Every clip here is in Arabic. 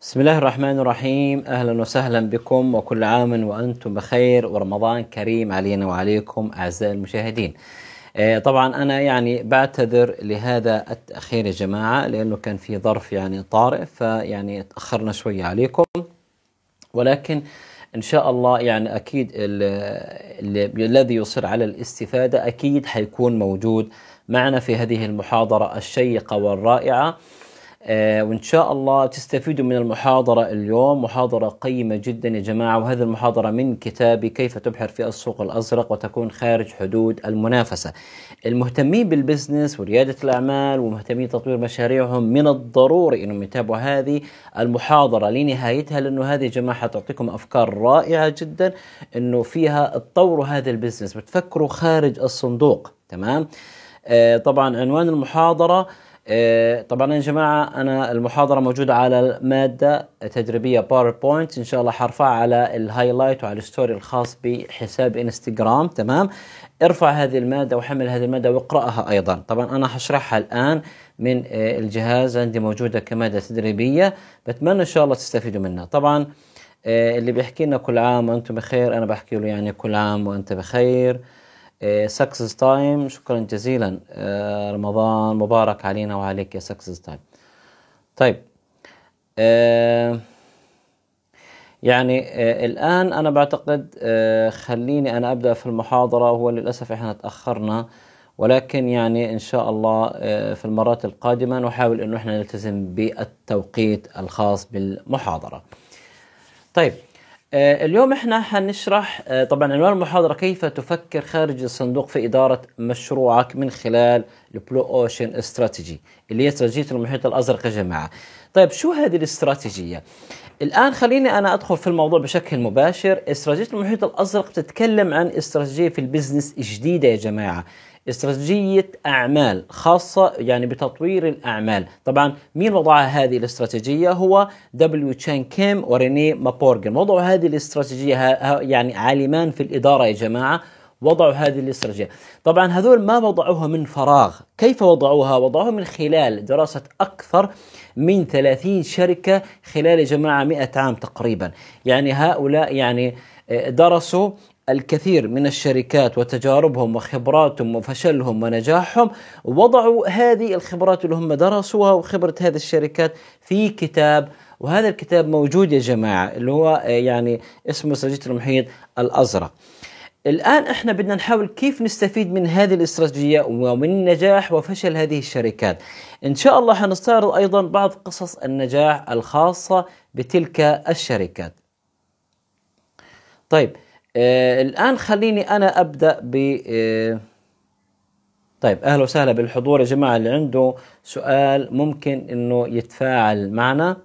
بسم الله الرحمن الرحيم اهلا وسهلا بكم وكل عام وانتم بخير ورمضان كريم علينا وعليكم اعزائي المشاهدين طبعا انا يعني بعتذر لهذا التاخير يا جماعه لانه كان في ظرف يعني طارئ فيعني تاخرنا شويه عليكم ولكن ان شاء الله يعني اكيد الذي يصر على الاستفاده اكيد حيكون موجود معنا في هذه المحاضره الشيقه والرائعه آه، وان شاء الله تستفيدوا من المحاضره اليوم محاضره قيمه جدا يا جماعه وهذه المحاضره من كتابي كيف تبحر في السوق الازرق وتكون خارج حدود المنافسه المهتمين بالبزنس ورياده الاعمال ومهتمين تطوير مشاريعهم من الضروري انهم يتابعوا هذه المحاضره لنهايتها لانه هذه يا جماعه حتعطيكم افكار رائعه جدا انه فيها تطوروا هذا البزنس بتفكروا خارج الصندوق تمام آه، طبعا عنوان المحاضره آه، طبعا يا جماعة أنا المحاضرة موجودة على مادة تدريبية باوربوينت إن شاء الله حرفعها على الهايلايت وعلى الستوري الخاص بحساب انستغرام تمام ارفع هذه المادة وحمل هذه المادة واقرأها أيضا طبعا أنا هشرحها الآن من آه، الجهاز عندي موجودة كمادة تدريبية بتمنى إن شاء الله تستفيدوا منها طبعا آه، اللي بيحكي لنا كل عام وأنتم بخير أنا بحكي له يعني كل عام وأنت بخير سكسس تايم شكرا جزيلا إيه، رمضان مبارك علينا وعليك يا سكسس تايم طيب إيه، يعني إيه، الآن أنا بعتقد خليني أنا أبدأ في المحاضرة هو للأسف إحنا تأخرنا ولكن يعني إن شاء الله في المرات القادمة نحاول أنه إحنا نلتزم بالتوقيت الخاص بالمحاضرة طيب آه، اليوم احنا حنشرح آه، طبعا عنوان المحاضرة كيف تفكر خارج الصندوق في إدارة مشروعك من خلال البلو اوشن استراتيجي اللي هي استراتيجية المحيط الأزرق يا جماعة. طيب شو هذه الاستراتيجية؟ الآن خليني أنا أدخل في الموضوع بشكل مباشر، استراتيجية المحيط الأزرق بتتكلم عن استراتيجية في البزنس جديدة يا جماعة، استراتيجية أعمال خاصة يعني بتطوير الأعمال طبعا مين وضع هذه الاستراتيجية هو دبليو تشان كيم وريني مابورغن وضعوا هذه الاستراتيجية يعني عالمان في الإدارة يا جماعة وضعوا هذه الاستراتيجية طبعا هذول ما وضعوها من فراغ كيف وضعوها؟ وضعوها من خلال دراسة أكثر من 30 شركة خلال يا جماعة 100 عام تقريبا يعني هؤلاء يعني آه، درسوا الكثير من الشركات وتجاربهم وخبراتهم وفشلهم ونجاحهم وضعوا هذه الخبرات اللي هم درسوها وخبرة هذه الشركات في كتاب وهذا الكتاب موجود يا جماعة اللي هو آه، يعني اسمه استراتيجية المحيط الأزرق الآن إحنا بدنا نحاول كيف نستفيد من هذه الاستراتيجية ومن نجاح وفشل هذه الشركات إن شاء الله حنستعرض أيضا بعض قصص النجاح الخاصة بتلك الشركات طيب آه، الآن خليني أنا أبدأ ب آه، طيب أهلا وسهلا بالحضور يا جماعة اللي عنده سؤال ممكن إنه يتفاعل معنا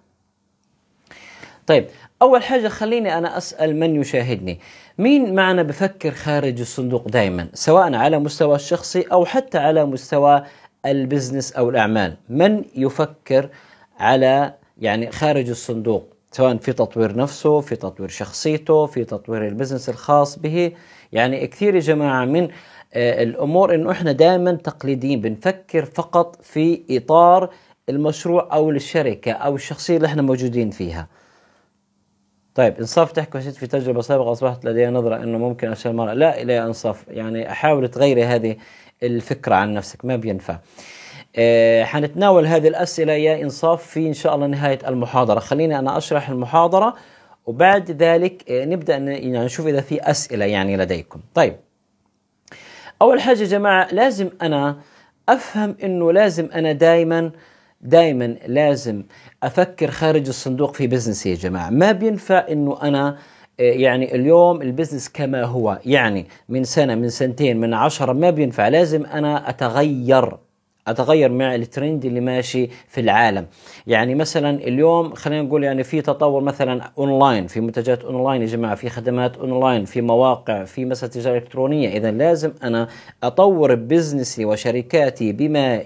طيب أول حاجة خليني أنا أسأل من يشاهدني مين معنا بفكر خارج الصندوق دائما سواء على مستوى الشخصي أو حتى على مستوى البزنس أو الأعمال من يفكر على يعني خارج الصندوق سواء في تطوير نفسه في تطوير شخصيته في تطوير البزنس الخاص به يعني كثير يا جماعة من آه، الأمور أنه إحنا دائما تقليديين بنفكر فقط في إطار المشروع أو الشركة أو الشخصية اللي إحنا موجودين فيها طيب انصاف تحكي وشيت في تجربه سابقه اصبحت لدي نظره انه ممكن اشياء المراه لا إلى انصاف يعني أحاول تغيري هذه الفكره عن نفسك ما بينفع آه، حنتناول هذه الأسئلة يا إنصاف في إن شاء الله نهاية المحاضرة خليني أنا أشرح المحاضرة وبعد ذلك آه، نبدأ يعني نشوف إذا في أسئلة يعني لديكم طيب أول حاجة يا جماعة لازم أنا أفهم أنه لازم أنا دائما دائما لازم أفكر خارج الصندوق في بزنسي يا جماعة ما بينفع أنه أنا آه، يعني اليوم البزنس كما هو يعني من سنة من سنتين من عشرة ما بينفع لازم أنا أتغير اتغير مع الترند اللي ماشي في العالم يعني مثلا اليوم خلينا نقول يعني في تطور مثلا اونلاين في منتجات اونلاين يا جماعه في خدمات اونلاين في مواقع في مثلا تجاره الكترونيه اذا لازم انا اطور بزنسي وشركاتي بما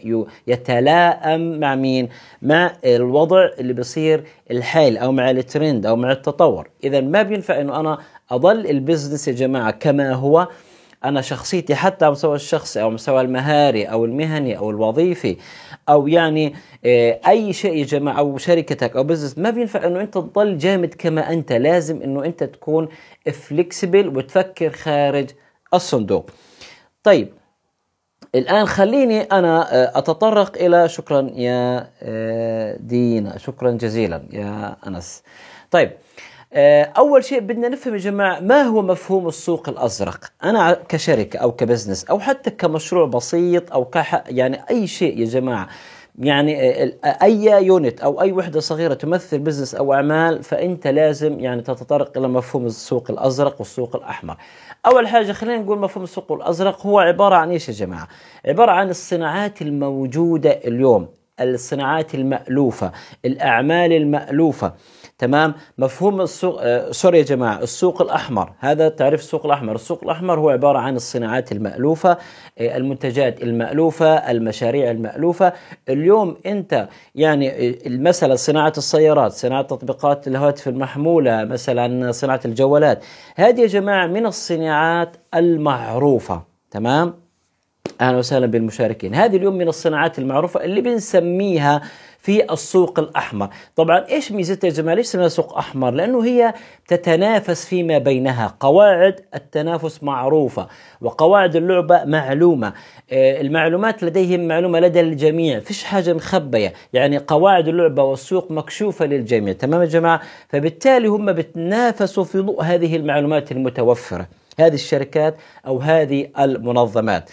يتلائم مع مين مع الوضع اللي بيصير الحال او مع الترند او مع التطور اذا ما بينفع انه انا اضل البزنس يا جماعه كما هو انا شخصيتي حتى على المستوى الشخصي او مستوى المهاري او المهني او الوظيفي او يعني آه، اي شيء يا جماعه او شركتك او بزنس ما بينفع انه انت تضل جامد كما انت لازم انه انت تكون فليكسبل وتفكر خارج الصندوق طيب الآن خليني أنا آه، أتطرق إلى شكرا يا آه، دينا شكرا جزيلا يا أنس طيب آه، اول شيء بدنا نفهم يا جماعه ما هو مفهوم السوق الازرق انا كشركه او كبزنس او حتى كمشروع بسيط او يعني اي شيء يا جماعه يعني آه، آه، اي يونت او اي وحده صغيره تمثل بزنس او اعمال فانت لازم يعني تتطرق الى مفهوم السوق الازرق والسوق الاحمر. اول حاجه خلينا نقول مفهوم السوق الازرق هو عباره عن ايش يا جماعه؟ عباره عن الصناعات الموجوده اليوم، الصناعات المالوفه، الاعمال المالوفه. تمام مفهوم السوق آه، سوري يا جماعه السوق الاحمر هذا تعريف السوق الاحمر السوق الاحمر هو عباره عن الصناعات المالوفه آه، المنتجات المالوفه المشاريع المالوفه اليوم انت يعني آه، مثلا صناعه السيارات صناعه تطبيقات الهواتف المحموله مثلا صناعه الجوالات هذه يا جماعه من الصناعات المعروفه تمام اهلا وسهلا بالمشاركين هذه اليوم من الصناعات المعروفه اللي بنسميها في السوق الاحمر طبعا ايش ميزتها يا جماعه ليش اسمها سوق احمر لانه هي تتنافس فيما بينها قواعد التنافس معروفه وقواعد اللعبه معلومه آه، المعلومات لديهم معلومه لدى الجميع فيش حاجه مخبيه يعني قواعد اللعبه والسوق مكشوفه للجميع تمام يا جماعه فبالتالي هم بتنافسوا في ضوء هذه المعلومات المتوفره هذه الشركات او هذه المنظمات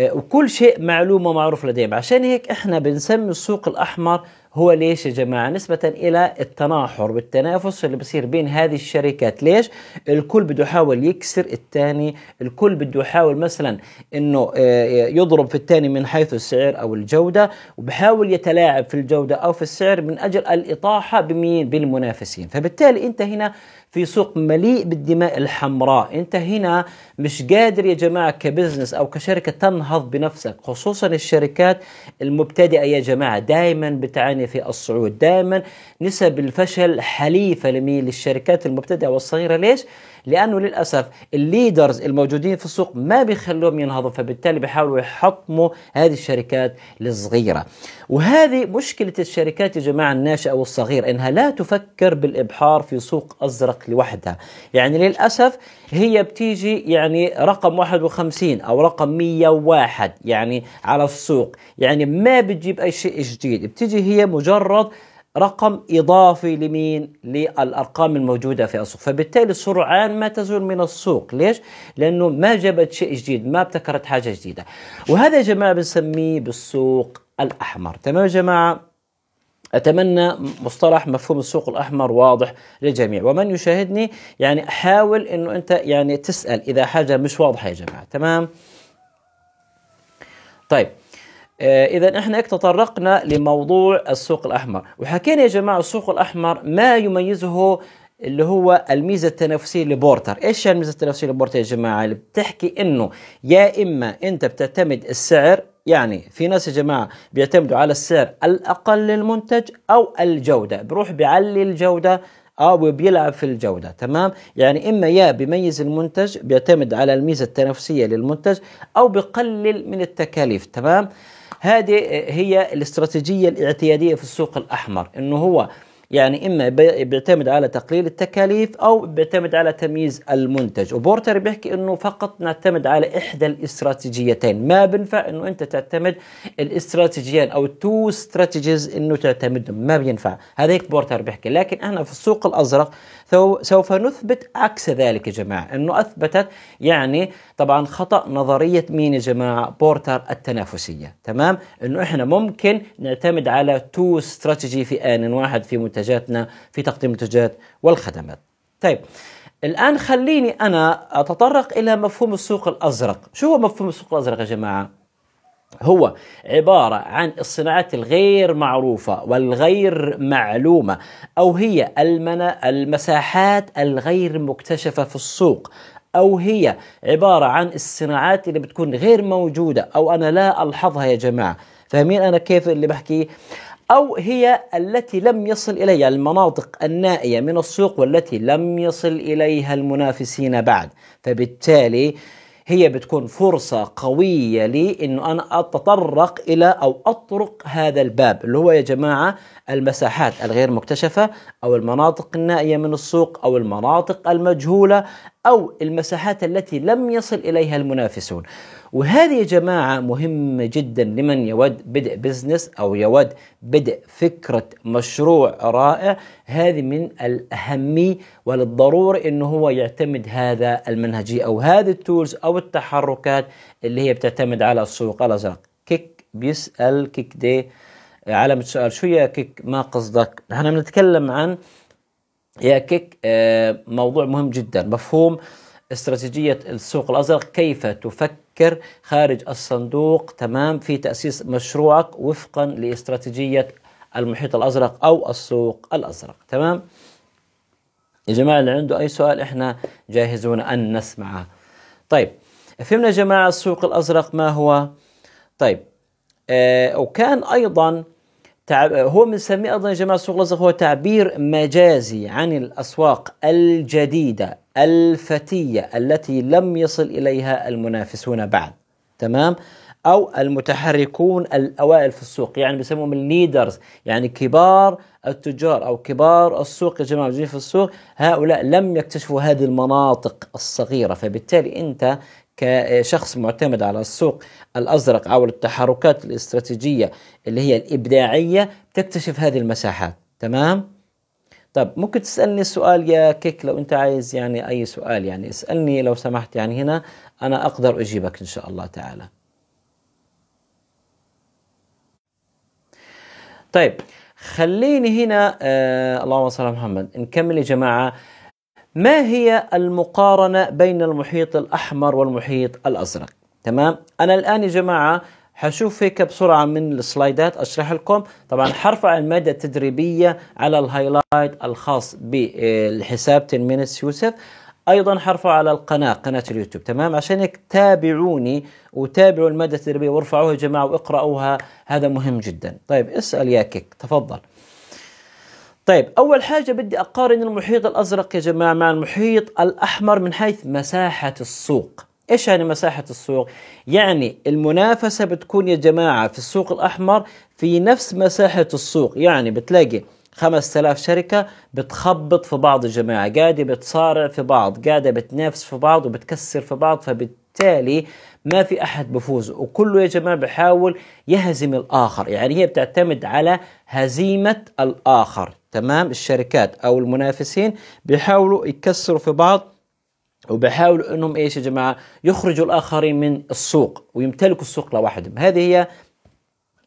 وكل شيء معلومه معروف لديهم عشان هيك احنا بنسمي السوق الاحمر هو ليش يا جماعة نسبة إلى التناحر والتنافس اللي بصير بين هذه الشركات ليش الكل بده يحاول يكسر الثاني الكل بده يحاول مثلا أنه آه، يضرب في الثاني من حيث السعر أو الجودة وبحاول يتلاعب في الجودة أو في السعر من أجل الإطاحة بمين بالمنافسين فبالتالي أنت هنا في سوق مليء بالدماء الحمراء انت هنا مش قادر يا جماعة كبزنس او كشركة تنهض بنفسك خصوصا الشركات المبتدئة يا جماعة دائما بتعاني الثانيه في الصعود دائما نسب الفشل حليفة للشركات المبتدئة والصغيرة ليش؟ لانه للاسف الليدرز الموجودين في السوق ما بيخلوهم ينهضوا فبالتالي بيحاولوا يحطموا هذه الشركات الصغيره وهذه مشكله الشركات يا جماعه الناشئه والصغير انها لا تفكر بالابحار في سوق ازرق لوحدها يعني للاسف هي بتيجي يعني رقم 51 او رقم 101 يعني على السوق يعني ما بتجيب اي شيء جديد بتيجي هي مجرد رقم إضافي لمين؟ للأرقام الموجودة في السوق فبالتالي سرعان ما تزول من السوق ليش؟ لأنه ما جابت شيء جديد ما ابتكرت حاجة جديدة وهذا يا جماعة بنسميه بالسوق الأحمر تمام يا جماعة؟ أتمنى مصطلح مفهوم السوق الأحمر واضح للجميع ومن يشاهدني يعني حاول أنه أنت يعني تسأل إذا حاجة مش واضحة يا جماعة تمام؟ طيب آه، اذا احنا هيك تطرقنا لموضوع السوق الاحمر وحكينا يا جماعه السوق الاحمر ما يميزه اللي هو الميزه التنافسيه لبورتر ايش هي الميزه التنافسيه لبورتر يا جماعه اللي بتحكي انه يا اما انت بتعتمد السعر يعني في ناس يا جماعه بيعتمدوا على السعر الاقل للمنتج او الجوده بروح بيعلي الجوده او بيلعب في الجوده تمام يعني اما يا بيميز المنتج بيعتمد على الميزه التنافسيه للمنتج او بقلل من التكاليف تمام هذه هي الاستراتيجية الاعتيادية في السوق الأحمر أنه هو يعني اما بيعتمد على تقليل التكاليف او بيعتمد على تمييز المنتج وبورتر بيحكي انه فقط نعتمد على احدى الاستراتيجيتين ما بنفع انه انت تعتمد الاستراتيجيين او تو استراتيجيز انه تعتمدهم ما بينفع هذيك بورتر بيحكي لكن احنا في السوق الازرق سوف نثبت عكس ذلك يا جماعة أنه أثبتت يعني طبعا خطأ نظرية مين يا جماعة بورتر التنافسية تمام أنه إحنا ممكن نعتمد على تو استراتيجي في آن واحد في منتجاتنا في تقديم المنتجات والخدمات طيب الآن خليني أنا أتطرق إلى مفهوم السوق الأزرق شو هو مفهوم السوق الأزرق يا جماعة هو عبارة عن الصناعات الغير معروفة والغير معلومة أو هي المنا المساحات الغير مكتشفة في السوق أو هي عبارة عن الصناعات اللي بتكون غير موجودة أو أنا لا ألحظها يا جماعة فاهمين أنا كيف اللي بحكي أو هي التي لم يصل إليها المناطق النائية من السوق والتي لم يصل إليها المنافسين بعد فبالتالي هي بتكون فرصة قوية لي انه انا اتطرق الى او اطرق هذا الباب اللي هو يا جماعة المساحات الغير مكتشفة او المناطق النائية من السوق او المناطق المجهولة أو المساحات التي لم يصل إليها المنافسون وهذه يا جماعة مهمة جدا لمن يود بدء بزنس أو يود بدء فكرة مشروع رائع هذه من الأهمية وللضروري أنه هو يعتمد هذا المنهجية أو هذه التولز أو التحركات اللي هي بتعتمد على السوق الأزرق كيك بيسأل كيك دي علامة سؤال شو يا كيك ما قصدك نحن بنتكلم عن يا كيك آه، موضوع مهم جدا مفهوم استراتيجية السوق الأزرق كيف تفكر خارج الصندوق تمام في تأسيس مشروعك وفقا لاستراتيجية المحيط الأزرق أو السوق الأزرق تمام يا جماعة اللي عنده أي سؤال إحنا جاهزون أن نسمعه طيب فهمنا يا جماعة السوق الأزرق ما هو طيب آه، وكان أيضا تعب هو بنسميه ايضا يا جماعه السوق الازرق هو تعبير مجازي عن الاسواق الجديده الفتيه التي لم يصل اليها المنافسون بعد تمام او المتحركون الاوائل في السوق يعني بيسموهم الليدرز يعني كبار التجار او كبار السوق يا جماعه موجودين في السوق هؤلاء لم يكتشفوا هذه المناطق الصغيره فبالتالي انت كشخص معتمد على السوق الازرق او التحركات الاستراتيجيه اللي هي الابداعيه تكتشف هذه المساحات تمام طب ممكن تسالني سؤال يا كيك لو انت عايز يعني اي سؤال يعني اسالني لو سمحت يعني هنا انا اقدر اجيبك ان شاء الله تعالى طيب خليني هنا آه اللهم صل على محمد نكمل يا جماعه ما هي المقارنة بين المحيط الأحمر والمحيط الأزرق تمام أنا الآن يا جماعة حشوف هيك بسرعة من السلايدات أشرح لكم طبعا حرفع المادة التدريبية على الهايلايت الخاص بالحساب تنمينس يوسف ايضا حرفع على القناه قناه اليوتيوب تمام عشان هيك تابعوني وتابعوا الماده التدريبيه وارفعوها يا جماعه واقراوها هذا مهم جدا طيب اسال يا كيك تفضل طيب أول حاجة بدي أقارن المحيط الأزرق يا جماعة مع المحيط الأحمر من حيث مساحة السوق ايش يعني مساحة السوق؟ يعني المنافسة بتكون يا جماعة في السوق الأحمر في نفس مساحة السوق يعني بتلاقي 5000 شركة بتخبط في بعض يا جماعة قاعدة بتصارع في بعض قاعدة بتنافس في بعض وبتكسر في بعض فبالتالي ما في أحد بفوز وكله يا جماعة بحاول يهزم الآخر يعني هي بتعتمد على هزيمة الآخر تمام الشركات او المنافسين بيحاولوا يكسروا في بعض وبيحاولوا انهم ايش يا جماعه يخرجوا الاخرين من السوق ويمتلكوا السوق لوحدهم هذه هي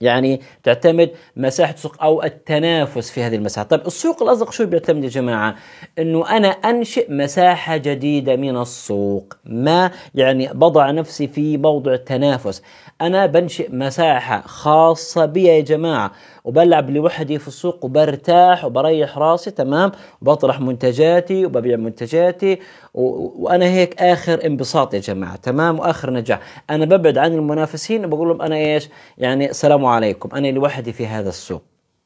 يعني تعتمد مساحة السوق أو التنافس في هذه المساحة طيب السوق الأزرق شو بيعتمد يا جماعة أنه أنا أنشئ مساحة جديدة من السوق ما يعني بضع نفسي في موضع التنافس أنا بنشئ مساحة خاصة بي يا جماعة وبلعب لوحدي في السوق وبرتاح وبريح راسي تمام وبطرح منتجاتي وببيع منتجاتي وانا هيك اخر انبساط يا جماعه تمام واخر نجاح انا ببعد عن المنافسين وبقول لهم انا ايش يعني السلام عليكم انا لوحدي في هذا السوق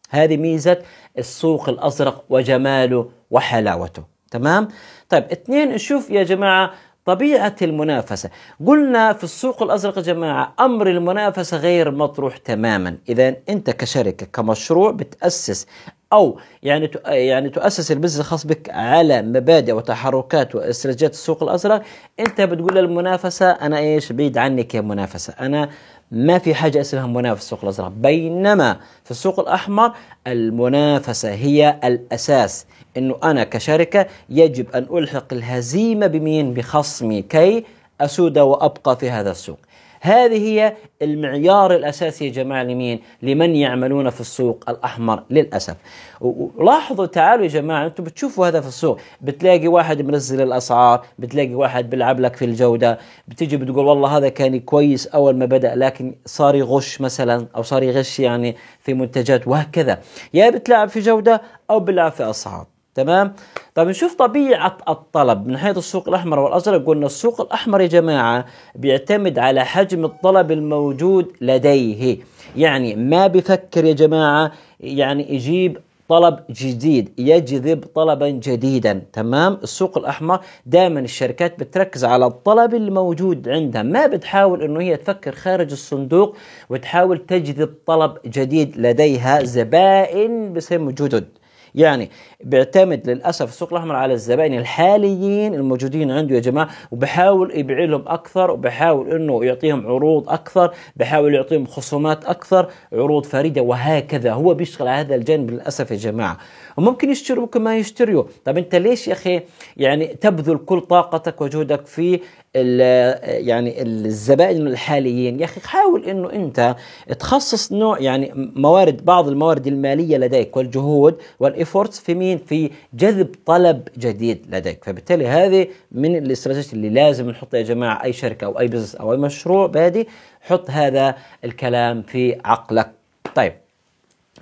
هذه ميزه السوق الازرق وجماله وحلاوته تمام طيب اثنين نشوف يا جماعه طبيعة المنافسة قلنا في السوق الأزرق يا جماعة أمر المنافسة غير مطروح تماما إذا أنت كشركة كمشروع بتأسس أو يعني يعني تؤسس البزنس الخاص بك على مبادئ وتحركات واستراتيجيات السوق الأزرق أنت بتقول للمنافسة أنا إيش بعيد عنك يا منافسة أنا ما في حاجة اسمها منافسة في السوق الأزرق بينما في السوق الأحمر المنافسة هي الأساس أنه أنا كشركة يجب أن ألحق الهزيمة بمين بخصمي كي أسود وأبقى في هذا السوق هذه هي المعيار الأساسي يا جماعة اليمين لمن يعملون في السوق الأحمر للأسف ولاحظوا تعالوا يا جماعة أنتم بتشوفوا هذا في السوق بتلاقي واحد منزل الأسعار بتلاقي واحد بيلعب لك في الجودة بتيجي بتقول والله هذا كان كويس أول ما بدأ لكن صار يغش مثلا أو صار يغش يعني في منتجات وهكذا يا بتلعب في جودة أو بيلعب في أسعار تمام طب نشوف طبيعة الطلب من حيث السوق الأحمر والأزرق قلنا السوق الأحمر يا جماعة بيعتمد على حجم الطلب الموجود لديه يعني ما بفكر يا جماعة يعني يجيب طلب جديد يجذب طلبا جديدا تمام السوق الاحمر دائما الشركات بتركز على الطلب الموجود عندها ما بتحاول انه هي تفكر خارج الصندوق وتحاول تجذب طلب جديد لديها زبائن بسموا جدد يعني بيعتمد للاسف السوق الاحمر على الزبائن الحاليين الموجودين عنده يا جماعه وبحاول يبيع لهم اكثر وبحاول انه يعطيهم عروض اكثر بحاول يعطيهم خصومات اكثر عروض فريده وهكذا هو بيشتغل على هذا الجانب للاسف يا جماعه وممكن يشتروا ممكن ما يشتروا طب انت ليش يا اخي يعني تبذل كل طاقتك وجهدك في يعني الزبائن الحاليين يا اخي حاول انه انت تخصص نوع يعني موارد بعض الموارد الماليه لديك والجهود والافورتس في مين في جذب طلب جديد لديك فبالتالي هذه من الاستراتيجيات اللي لازم نحطها يا جماعه اي شركه او اي بزنس او اي مشروع بادي حط هذا الكلام في عقلك طيب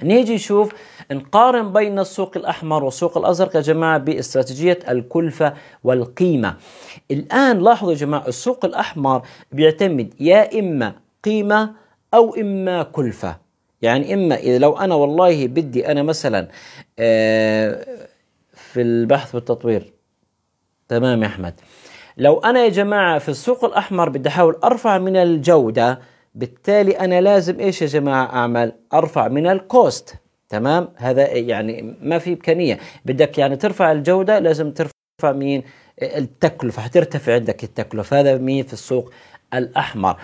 نيجي نشوف نقارن بين السوق الأحمر والسوق الأزرق يا جماعة باستراتيجية الكلفة والقيمة الآن لاحظوا يا جماعة السوق الأحمر بيعتمد يا إما قيمة أو إما كلفة يعني إما إذا لو أنا والله بدي أنا مثلا آه، في البحث والتطوير تمام يا أحمد لو أنا يا جماعة في السوق الأحمر بدي أحاول أرفع من الجودة بالتالي أنا لازم إيش يا جماعة أعمل أرفع من الكوست تمام هذا يعني ما في امكانيه بدك يعني ترفع الجوده لازم ترفع مين التكلفه حترتفع عندك التكلفه هذا مين في السوق الاحمر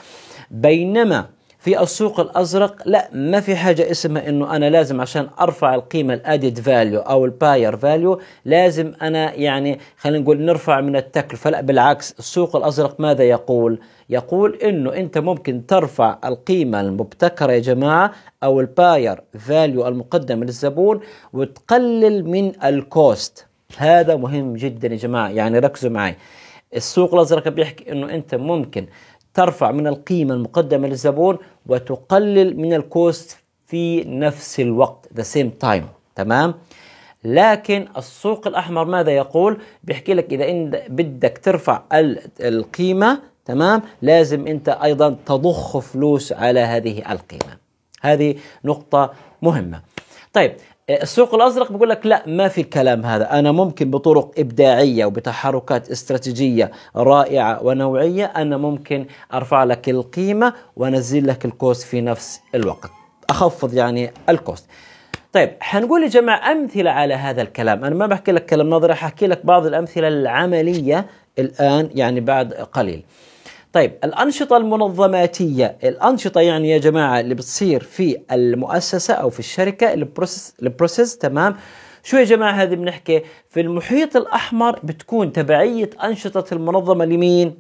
بينما في السوق الازرق لا ما في حاجه اسمها انه انا لازم عشان ارفع القيمه الادد فاليو او الباير فاليو لازم انا يعني خلينا نقول نرفع من التكلفه لا بالعكس السوق الازرق ماذا يقول؟ يقول انه انت ممكن ترفع القيمه المبتكره يا جماعه او الباير فاليو المقدمه للزبون وتقلل من الكوست هذا مهم جدا يا جماعه يعني ركزوا معي السوق الازرق بيحكي انه انت ممكن ترفع من القيمة المقدمة للزبون وتقلل من الكوست في نفس الوقت the same time تمام لكن السوق الأحمر ماذا يقول بيحكي لك إذا أنت بدك ترفع القيمة تمام لازم أنت أيضا تضخ فلوس على هذه القيمة هذه نقطة مهمة طيب السوق الازرق بيقول لك لا ما في الكلام هذا انا ممكن بطرق ابداعيه وبتحركات استراتيجيه رائعه ونوعيه انا ممكن ارفع لك القيمه وانزل لك الكوست في نفس الوقت اخفض يعني الكوست طيب حنقول يا جماعه امثله على هذا الكلام انا ما بحكي لك كلام نظري حاحكي لك بعض الامثله العمليه الان يعني بعد قليل طيب الأنشطة المنظماتية الأنشطة يعني يا جماعة اللي بتصير في المؤسسة أو في الشركة البروسيس البروسيس تمام شو يا جماعة هذه بنحكي في المحيط الأحمر بتكون تبعية أنشطة المنظمة لمين؟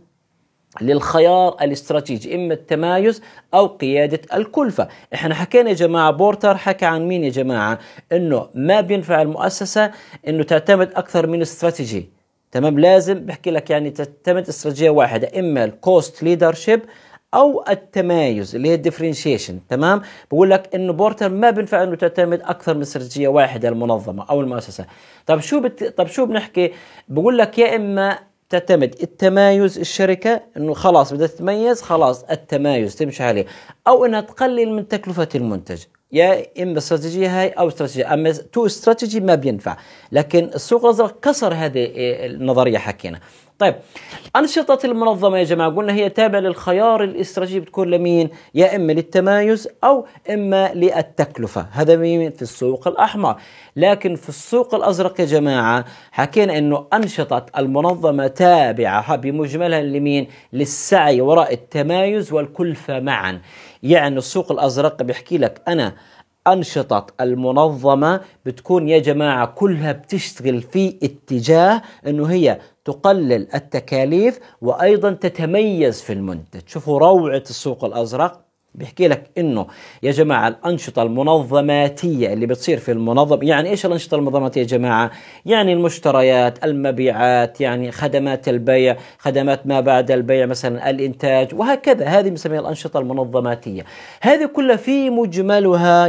للخيار الاستراتيجي اما التمايز او قياده الكلفه احنا حكينا يا جماعه بورتر حكى عن مين يا جماعه انه ما بينفع المؤسسه انه تعتمد اكثر من استراتيجي تمام لازم بحكي لك يعني تعتمد استراتيجيه واحده اما الكوست ليدرشيب او التمايز اللي هي الديفرنشيشن تمام بقول لك انه بورتر ما بينفع انه تعتمد اكثر من استراتيجيه واحده المنظمه او المؤسسه طب شو بت... طب شو بنحكي بقول لك يا اما تعتمد التمايز الشركه انه خلاص بدها تتميز خلاص التمايز تمشي عليه او انها تقلل من تكلفه المنتج يا اما استراتيجيه هاي او استراتيجيه اما تو استراتيجي ما بينفع لكن السوق الازرق كسر هذه إيه، النظريه حكينا طيب أنشطة المنظمة يا جماعة قلنا هي تابعة للخيار الاستراتيجي بتكون لمين يا إما للتمايز أو إما للتكلفة هذا مين في السوق الأحمر لكن في السوق الأزرق يا جماعة حكينا أنه أنشطة المنظمة تابعة بمجملها لمين للسعي وراء التمايز والكلفة معا يعني السوق الازرق بيحكي لك انا أنشطة المنظمة بتكون يا جماعة كلها بتشتغل في اتجاه أنه هي تقلل التكاليف وأيضا تتميز في المنتج شوفوا روعة السوق الأزرق بيحكي لك انه يا جماعه الانشطه المنظماتيه اللي بتصير في المنظم يعني ايش الانشطه المنظماتيه يا جماعه يعني المشتريات المبيعات يعني خدمات البيع خدمات ما بعد البيع مثلا الانتاج وهكذا هذه بنسميها الانشطه المنظماتيه هذه كلها في مجملها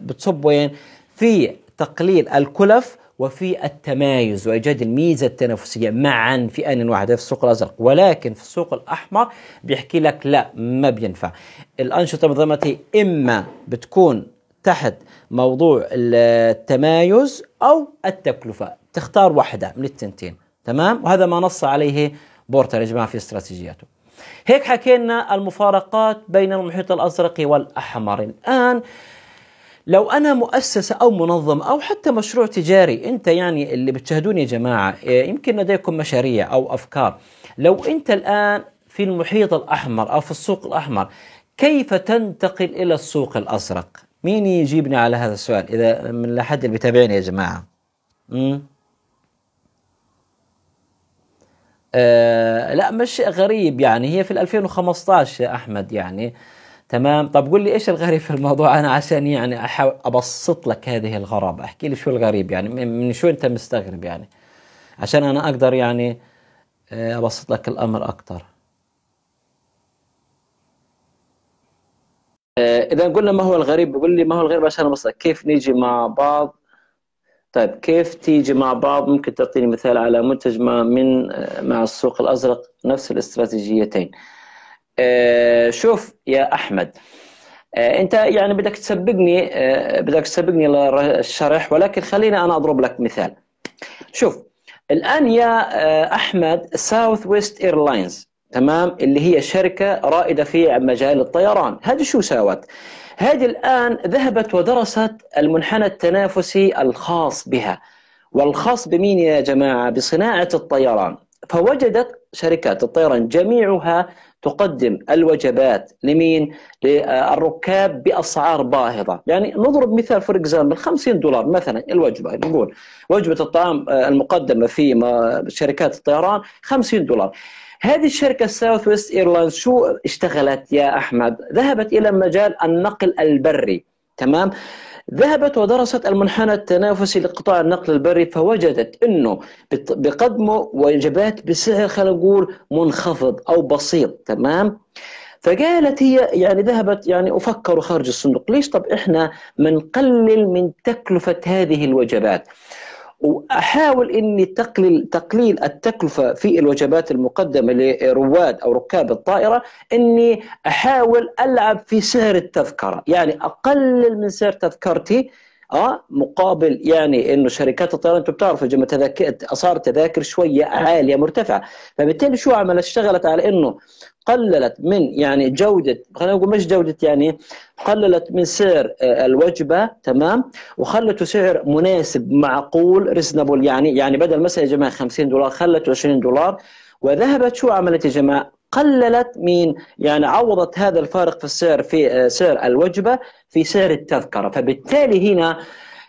بتصب وين في تقليل الكلف وفي التمايز وايجاد الميزه التنافسيه معا في ان واحده في السوق الازرق ولكن في السوق الاحمر بيحكي لك لا ما بينفع الانشطه المنظمه اما بتكون تحت موضوع التمايز او التكلفه تختار واحده من التنتين تمام وهذا ما نص عليه بورتر يا جماعه في استراتيجياته هيك حكينا المفارقات بين المحيط الازرق والاحمر الان لو انا مؤسسه او منظمه او حتى مشروع تجاري انت يعني اللي بتشاهدون يا جماعه إيه، يمكن لديكم مشاريع او افكار لو انت الان في المحيط الاحمر او في السوق الاحمر كيف تنتقل الى السوق الازرق مين يجيبني على هذا السؤال اذا من لحد اللي بيتابعني يا جماعه امم آه لا مش غريب يعني هي في 2015 يا احمد يعني آه تمام طب قول لي ايش الغريب في الموضوع انا عشان يعني احاول ابسط لك هذه الغرابه احكي لي شو الغريب يعني من شو انت مستغرب يعني عشان انا اقدر يعني آه، ابسط لك الامر اكثر آه، اذا قلنا ما هو الغريب قول لي ما هو الغريب عشان ابسط كيف نيجي مع بعض طيب كيف تيجي مع بعض ممكن تعطيني مثال على منتج ما من آه، مع السوق الازرق نفس الاستراتيجيتين آه، شوف يا احمد آه، انت يعني بدك تسبقني آه، بدك تسبقني للشرح ولكن خليني انا اضرب لك مثال شوف الان يا احمد ساوث ويست ايرلاينز تمام اللي هي شركه رائده في مجال الطيران هذه شو ساوت هذه الان ذهبت ودرست المنحنى التنافسي الخاص بها والخاص بمين يا جماعه بصناعه الطيران فوجدت شركات الطيران جميعها تقدم الوجبات لمين؟ للركاب باسعار باهظه، يعني نضرب مثال فور اكزامبل 50 دولار مثلا الوجبه نقول وجبه الطعام آه، المقدمه في شركات الطيران 50 دولار. هذه الشركة ساوث ويست ايرلاينز شو اشتغلت يا احمد؟ ذهبت الى مجال النقل البري تمام؟ ذهبت ودرست المنحنى التنافسي لقطاع النقل البري فوجدت انه بقدمه وجبات بسعر خلينا نقول منخفض او بسيط تمام فقالت هي يعني ذهبت يعني افكر خارج الصندوق ليش طب احنا ما نقلل من تكلفه هذه الوجبات واحاول اني تقليل تقليل التكلفه في الوجبات المقدمه لرواد او ركاب الطائره اني احاول العب في سعر التذكره يعني اقلل من سعر تذكرتي اه مقابل يعني انه شركات الطيران انتم بتعرفوا جمع تذاكر اسعار تذاكر شويه عاليه مرتفعه فبالتالي شو عملت اشتغلت على انه قللت من يعني جودة خلينا نقول مش جودة يعني قللت من سعر آه، الوجبة تمام وخلته سعر مناسب معقول ريزنبل يعني يعني بدل مثلا يا جماعة 50 دولار خلته 20 دولار وذهبت شو عملت يا جماعة قللت من يعني عوضت هذا الفارق في السعر في آه، سعر الوجبة في سعر التذكرة فبالتالي هنا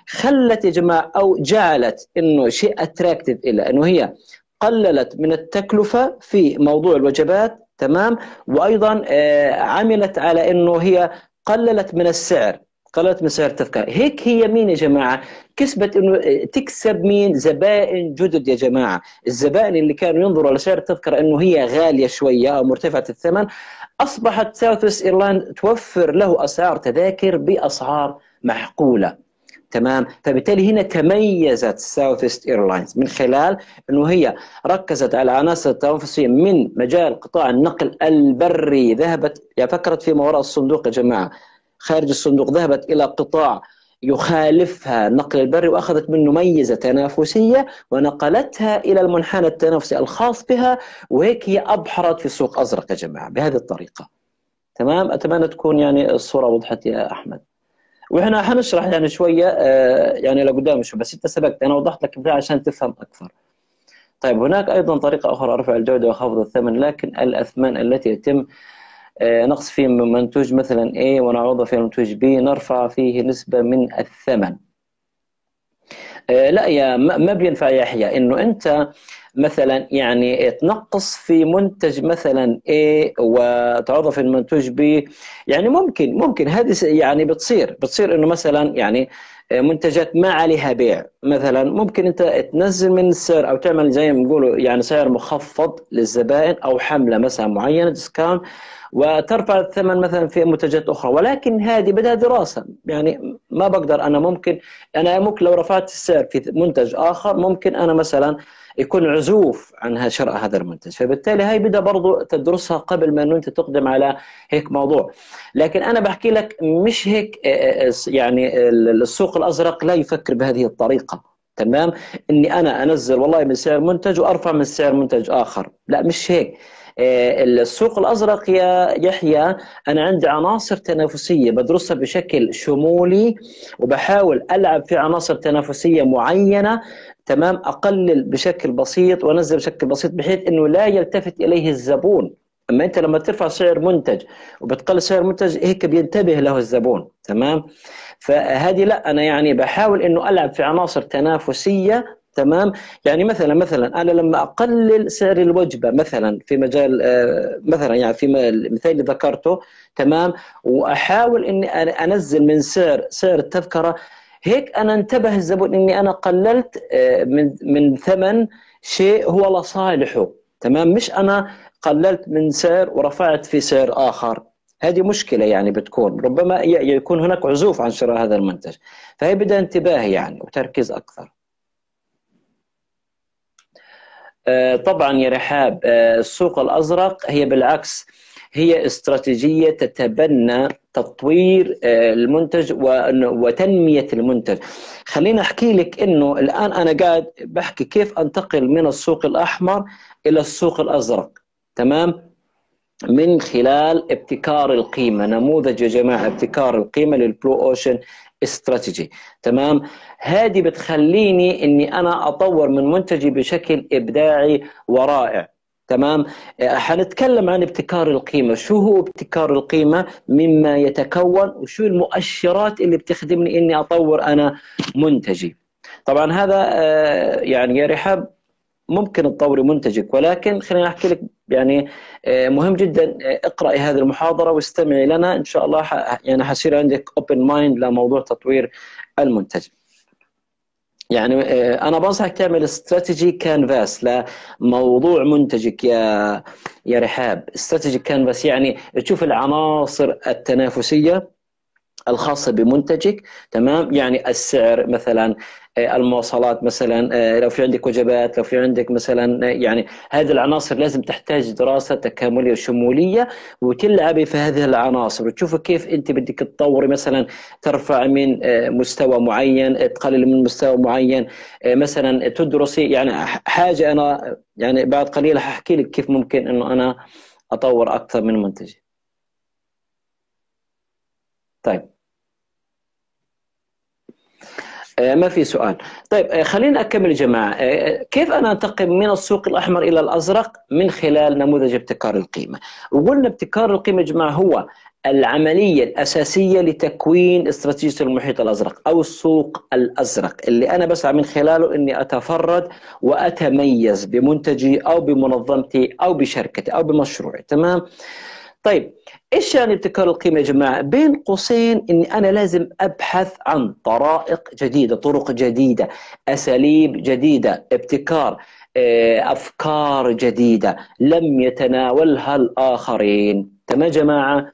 خلت يا جماعة أو جعلت أنه شيء أتراكتيف إلى أنه هي قللت من التكلفة في موضوع الوجبات تمام وايضا آه، عملت على انه هي قللت من السعر قللت من سعر التذكره هيك هي مين يا جماعه كسبت انه آه، تكسب مين زبائن جدد يا جماعه الزبائن اللي كانوا ينظروا لسعر التذكره انه هي غاليه شويه او مرتفعه الثمن اصبحت ساوث ايرلاند توفر له اسعار تذاكر باسعار معقوله تمام فبالتالي هنا تميزت ساوث ايست ايرلاينز من خلال انه هي ركزت على عناصر التنافسيه من مجال قطاع النقل البري ذهبت يعني فكرت في ما وراء الصندوق يا جماعه خارج الصندوق ذهبت الى قطاع يخالفها النقل البري واخذت منه ميزه تنافسيه ونقلتها الى المنحنى التنافسي الخاص بها وهيك هي ابحرت في سوق ازرق يا جماعه بهذه الطريقه تمام اتمنى تكون يعني الصوره وضحت يا احمد وهنا حنشرح يعني شويه آه، يعني لقدام شو بس انت سبقت انا وضحت لك عشان تفهم اكثر طيب هناك ايضا طريقه اخرى رفع الجوده وخفض الثمن لكن الاثمان التي يتم آه، نقص فيه من منتوج مثلا A ونعوضه في منتوج B نرفع فيه نسبه من الثمن آه، لا يا ما بينفع يا يحيى انه انت مثلا يعني تنقص في منتج مثلا A وتعرضه في المنتوج B يعني ممكن ممكن هذه يعني بتصير بتصير انه مثلا يعني آه، منتجات ما عليها بيع مثلا ممكن انت تنزل من السعر او تعمل زي ما بنقولوا يعني سعر مخفض للزبائن او حمله مثلا معينه ديسكاونت وترفع الثمن مثلا في منتجات اخرى ولكن هذه بدها دراسه يعني ما بقدر انا ممكن انا ممكن لو رفعت السعر في منتج اخر ممكن انا مثلا يكون عزوف عن شراء هذا المنتج فبالتالي هاي بدها برضو تدرسها قبل ما انه انت تقدم على هيك موضوع لكن انا بحكي لك مش هيك آه، آه، آه، يعني السوق الازرق لا يفكر بهذه الطريقه تمام اني انا انزل والله من سعر منتج وارفع من سعر منتج اخر لا مش هيك آه، السوق الازرق يا يحيى انا عندي عناصر تنافسيه بدرسها بشكل شمولي وبحاول العب في عناصر تنافسيه معينه تمام اقلل بشكل بسيط وانزل بشكل بسيط بحيث انه لا يلتفت اليه الزبون اما انت لما ترفع سعر منتج وبتقلل سعر منتج هيك بينتبه له الزبون تمام فهذه لا انا يعني بحاول انه العب في عناصر تنافسيه تمام يعني مثلا مثلا انا لما اقلل سعر الوجبه مثلا في مجال آه، مثلا يعني في المثال اللي ذكرته تمام واحاول اني انزل من سعر سعر التذكره هيك انا انتبه الزبون اني انا قللت آه، من من ثمن شيء هو لصالحه تمام مش انا قللت من سعر ورفعت في سعر اخر هذه مشكله يعني بتكون ربما يكون هناك عزوف عن شراء هذا المنتج فهي بدها انتباه يعني وتركيز اكثر آه، طبعا يا رحاب آه، السوق الازرق هي بالعكس هي استراتيجيه تتبنى تطوير آه، المنتج وتنميه المنتج. خليني احكي لك انه الان انا قاعد بحكي كيف انتقل من السوق الاحمر الى السوق الازرق تمام؟ من خلال ابتكار القيمة نموذج يا جماعة ابتكار القيمة للبلو أوشن استراتيجي تمام هذه بتخليني اني انا اطور من منتجي بشكل ابداعي ورائع تمام آه، حنتكلم عن ابتكار القيمة شو هو ابتكار القيمة مما يتكون وشو المؤشرات اللي بتخدمني اني اطور انا منتجي طبعا هذا آه، يعني يا رحاب ممكن تطوري منتجك ولكن خليني احكي لك يعني آه، مهم جدا آه، اقراي هذه المحاضره واستمعي لنا ان شاء الله يعني حصير عندك اوبن مايند لموضوع تطوير المنتج. يعني آه، انا بنصحك تعمل استراتيجي كانفاس لموضوع منتجك يا يا رحاب، استراتيجي كانفاس يعني تشوف العناصر التنافسيه الخاصة بمنتجك تمام يعني السعر مثلا آه، المواصلات مثلا آه، لو في عندك وجبات لو في عندك مثلا آه، يعني هذه العناصر لازم تحتاج دراسة تكاملية وشمولية وتلعبي في هذه العناصر وتشوفي كيف أنت بدك تطوري مثلا ترفع من مستوى معين تقلل من مستوى معين مثلا تدرسي يعني حاجة أنا يعني بعد قليل هحكي لك كيف ممكن أنه أنا أطور أكثر من منتجي طيب آه، ما في سؤال طيب آه، خلينا أكمل جماعة آه، كيف أنا أنتقل من السوق الأحمر إلى الأزرق من خلال نموذج ابتكار القيمة وقلنا ابتكار القيمة جماعة هو العملية الأساسية لتكوين استراتيجية المحيط الأزرق أو السوق الأزرق اللي أنا بسعى من خلاله أني أتفرد وأتميز بمنتجي أو بمنظمتي أو بشركتي أو بمشروعي تمام؟ طيب ايش يعني ابتكار القيمه يا جماعه؟ بين قوسين اني انا لازم ابحث عن طرائق جديده، طرق جديده، اساليب جديده، ابتكار آه، افكار جديده لم يتناولها الاخرين، تمام يا جماعه؟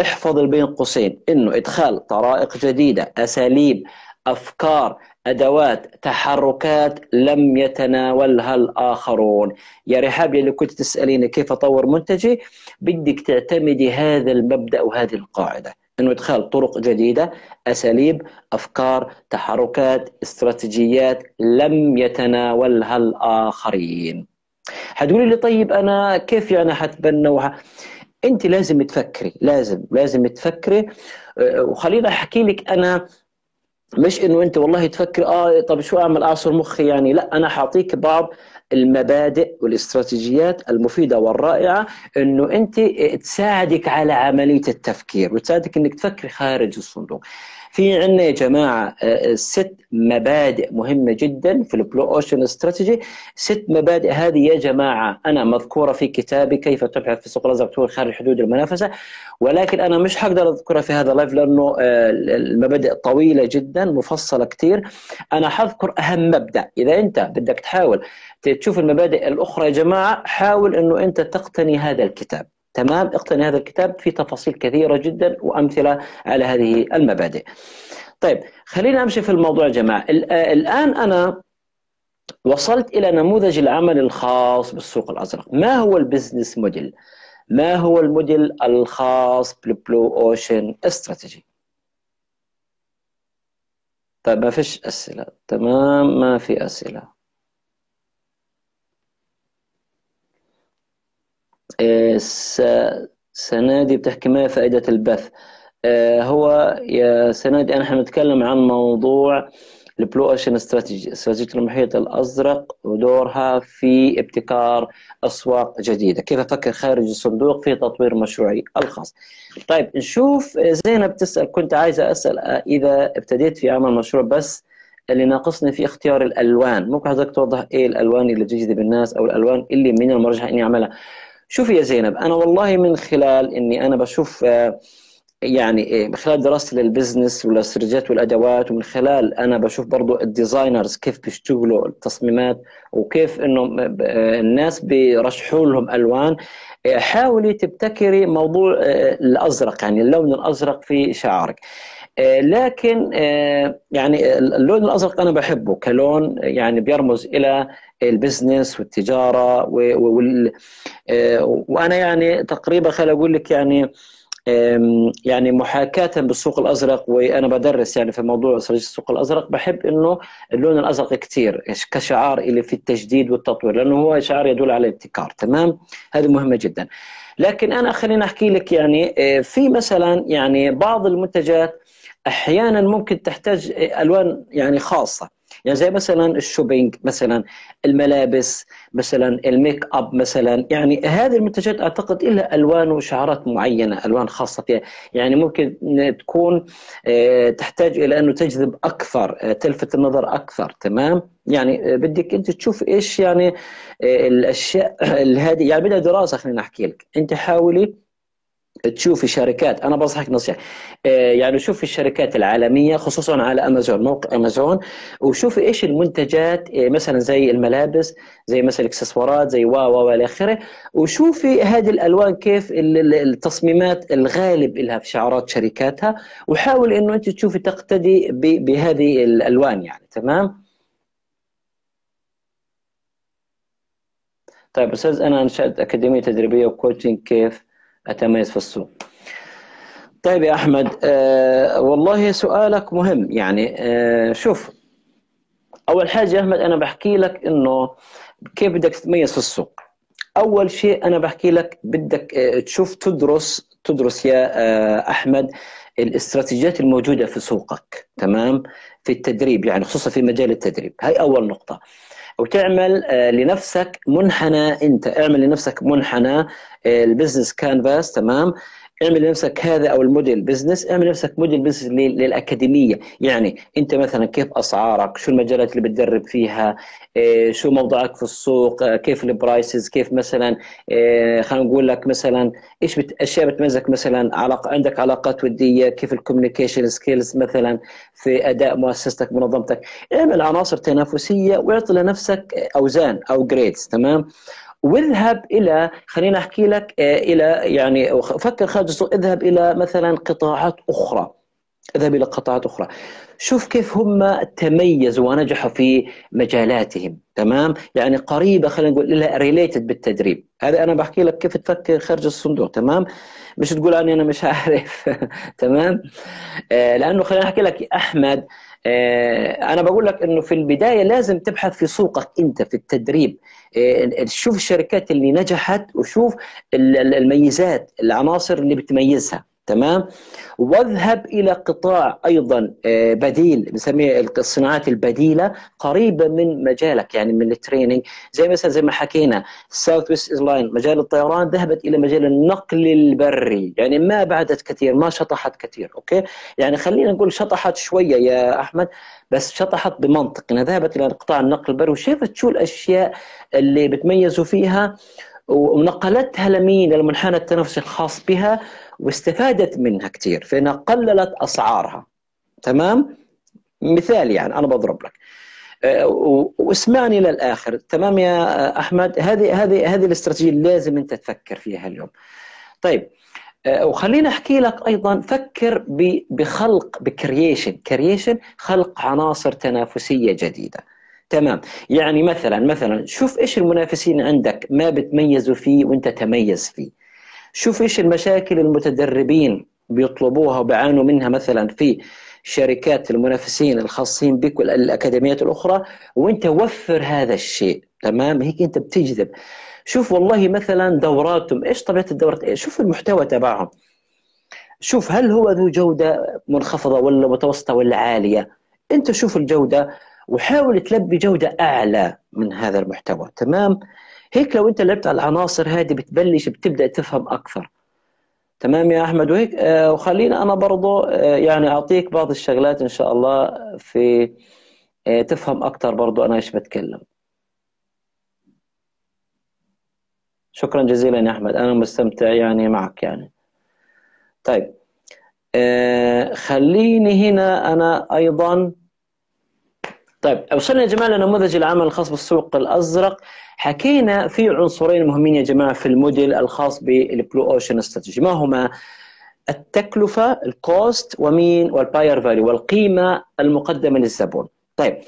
احفظ بين قوسين انه ادخال طرائق جديده، اساليب افكار ادوات تحركات لم يتناولها الاخرون يا رحاب اللي كنت تساليني كيف اطور منتجي بدك تعتمدي هذا المبدا وهذه القاعده انه ادخال طرق جديده اساليب افكار تحركات استراتيجيات لم يتناولها الاخرين حتقولي لي طيب انا كيف يعني حتبنى وح... انت لازم تفكري لازم لازم تفكري أه، وخليني احكي لك انا مش انه انت والله تفكر اه طب شو اعمل اعصر آه، مخي يعني لا انا حاعطيك بعض المبادئ والاستراتيجيات المفيده والرائعه انه انت تساعدك على عمليه التفكير وتساعدك انك تفكر خارج الصندوق في عندنا يا جماعه آه، آه، ست مبادئ مهمه جدا في البلو اوشن استراتيجي ست مبادئ هذه يا جماعه انا مذكوره في كتابي كيف تبحث في السوق الازرق خارج حدود المنافسه ولكن انا مش حقدر اذكرها في هذا اللايف لانه آه، المبادئ طويله جدا مفصله كثير انا حذكر اهم مبدا اذا انت بدك تحاول تشوف المبادئ الاخرى يا جماعه حاول انه انت تقتني هذا الكتاب تمام اقتني هذا الكتاب في تفاصيل كثيرة جدا وأمثلة على هذه المبادئ طيب خلينا أمشي في الموضوع يا جماعة آه، الآن أنا وصلت إلى نموذج العمل الخاص بالسوق الأزرق ما هو البزنس موديل؟ ما هو الموديل الخاص بالبلو أوشن استراتيجي؟ طيب ما فيش أسئلة تمام ما في أسئلة آه، سنادي بتحكي ما فائدة البث آه، هو يا سنادي أنا نتكلم عن موضوع البلو اوشن استراتيجي استراتيجيه المحيط الازرق ودورها في ابتكار اسواق جديده كيف افكر خارج الصندوق في تطوير مشروعي الخاص طيب نشوف آه، زينب بتسال كنت عايزه اسال اذا ابتديت في عمل مشروع بس اللي ناقصني في اختيار الالوان ممكن حضرتك توضح ايه الالوان اللي تجذب الناس او الالوان اللي من المرجح اني اعملها شوفي يا زينب انا والله من خلال اني انا بشوف آه، يعني آه، من خلال دراستي للبزنس والاستراتيجيات والادوات ومن خلال انا بشوف برضو الديزاينرز كيف بيشتغلوا التصميمات وكيف انه آه، الناس بيرشحوا لهم الوان حاولي تبتكري موضوع الازرق يعني اللون الازرق في شعرك لكن يعني اللون الازرق انا بحبه كلون يعني بيرمز الى البزنس والتجاره وال آه، وانا يعني تقريبا خل اقول لك يعني يعني محاكاة بالسوق الأزرق وأنا بدرس يعني في موضوع استراتيجية السوق الأزرق بحب إنه اللون الأزرق كثير كشعار اللي في التجديد والتطوير لأنه هو شعار يدل على الابتكار تمام هذه مهمة جدا لكن أنا خليني أحكي لك يعني آه، في مثلا يعني بعض المنتجات أحيانا ممكن تحتاج آه، ألوان يعني خاصة يعني زي مثلا الشوبينج مثلا الملابس مثلا الميك اب مثلا يعني هذه المنتجات اعتقد لها الوان وشعارات معينه الوان خاصه فيها يعني ممكن تكون آه، تحتاج الى انه تجذب اكثر آه، تلفت النظر اكثر تمام يعني آه، بدك انت تشوف ايش يعني الاشياء هذه يعني بدها دراسه خلينا نحكي لك انت حاولي تشوف الشركات انا بنصحك نصيحه آه، يعني شوف الشركات العالميه خصوصا على امازون موقع امازون وشوف ايش المنتجات آه، مثلا زي الملابس زي مثلا الاكسسوارات زي و و الى اخره وشوفي هذه الالوان كيف التصميمات الغالب لها في شعارات شركاتها وحاول انه انت تشوفي تقتدي بهذه الالوان يعني تمام طيب استاذ انا انشات اكاديميه تدريبيه وكوتشنج كيف اتميز في السوق طيب يا احمد أه والله سؤالك مهم يعني أه شوف اول حاجه يا احمد انا بحكي لك انه كيف بدك تتميز في السوق اول شيء انا بحكي لك بدك آه، تشوف تدرس تدرس يا آه، احمد الاستراتيجيات الموجوده في سوقك تمام في التدريب يعني خصوصا في مجال التدريب هاي اول نقطه وتعمل آه، لنفسك منحنى انت اعمل لنفسك منحنى آه، البزنس كانفاس تمام اعمل لنفسك هذا او الموديل بزنس اعمل لنفسك موديل بزنس للاكاديميه يعني انت مثلا كيف اسعارك شو المجالات اللي بتدرب فيها آه، شو موضعك في السوق آه، كيف البرايسز كيف مثلا آه، خلينا نقول لك مثلا ايش بت... اشياء بتميزك مثلا علاق... عندك علاقات وديه كيف الكوميونيكيشن سكيلز مثلا في اداء مؤسستك منظمتك اعمل عناصر تنافسيه واعطي لنفسك اوزان او جريدز تمام واذهب الى خليني احكي لك آه، الى يعني فكر خارج اذهب الى مثلا قطاعات اخرى اذهب الى قطاعات اخرى شوف كيف هم تميزوا ونجحوا في مجالاتهم تمام يعني قريبه خلينا نقول لها ريليتد بالتدريب هذا انا بحكي لك كيف تفكر خارج الصندوق تمام مش تقول اني انا مش عارف تمام آه لانه خلينا احكي لك احمد آه، انا بقول لك انه في البدايه لازم تبحث في سوقك انت في التدريب آه، شوف الشركات اللي نجحت وشوف الميزات العناصر اللي بتميزها تمام واذهب الى قطاع ايضا آه، بديل بنسميه الصناعات البديله قريبه من مجالك يعني من التريننج زي مثلا زي ما حكينا ساوث ويست لاين مجال الطيران ذهبت الى مجال النقل البري يعني ما بعدت كثير ما شطحت كثير اوكي يعني خلينا نقول شطحت شويه يا احمد بس شطحت بمنطق انها ذهبت الى قطاع النقل البري وشافت شو الاشياء اللي بتميزوا فيها ونقلتها لمين للمنحنى التنفسي الخاص بها واستفادت منها كثير فانها قللت اسعارها تمام مثال يعني انا بضرب لك أه، واسمعني للاخر تمام يا احمد هذه هذه هذه الاستراتيجيه لازم انت تفكر فيها اليوم طيب أه، وخليني احكي لك ايضا فكر بخلق بكرييشن كرييشن خلق عناصر تنافسيه جديده تمام يعني مثلا مثلا شوف ايش المنافسين عندك ما بتميزوا فيه وانت تميز فيه شوف ايش المشاكل المتدربين بيطلبوها وبيعانوا منها مثلا في شركات المنافسين الخاصين بك والاكاديميات الاخرى وانت وفر هذا الشيء تمام هيك انت بتجذب شوف والله مثلا دوراتهم ايش طبيعه الدورات شوف المحتوى تبعهم شوف هل هو ذو جوده منخفضه ولا متوسطه ولا عاليه انت شوف الجوده وحاول تلبي جوده اعلى من هذا المحتوى تمام هيك لو انت لعبت على العناصر هذه بتبلش بتبدا تفهم اكثر تمام يا احمد وهيك آه وخلينا انا برضو آه يعني اعطيك بعض الشغلات ان شاء الله في آه تفهم اكثر برضو انا ايش بتكلم شكرا جزيلا يا احمد انا مستمتع يعني معك يعني طيب آه، خليني هنا انا ايضا طيب وصلنا يا جماعه لنموذج العمل الخاص بالسوق الازرق حكينا في عنصرين مهمين يا جماعه في الموديل الخاص بالبلو اوشن استراتيجي ما هما التكلفه الكوست ومين والباير فاليو والقيمه المقدمه للزبون طيب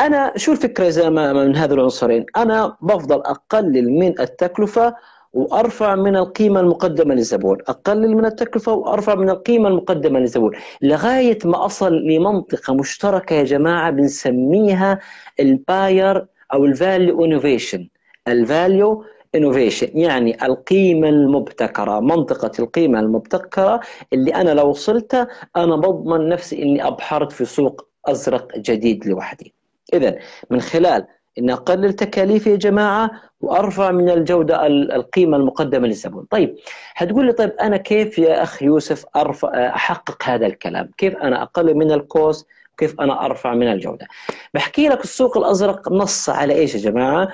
انا شو الفكره زي ما من هذا العنصرين انا بفضل اقلل من التكلفه وارفع من القيمه المقدمه للزبون، اقلل من التكلفه وارفع من القيمه المقدمه للزبون، لغايه ما اصل لمنطقه مشتركه يا جماعه بنسميها الباير او الفاليو انوفيشن، الفاليو انوفيشن يعني القيمه المبتكره، منطقه القيمه المبتكره اللي انا لو وصلتها انا بضمن نفسي اني ابحرت في سوق ازرق جديد لوحدي. اذا من خلال ان اقلل تكاليفي يا جماعه وارفع من الجوده القيمه المقدمه للزبون طيب هتقول لي طيب انا كيف يا اخ يوسف ارفع احقق هذا الكلام كيف انا اقلل من الكوست كيف انا ارفع من الجوده بحكي لك السوق الازرق نص على ايش يا جماعه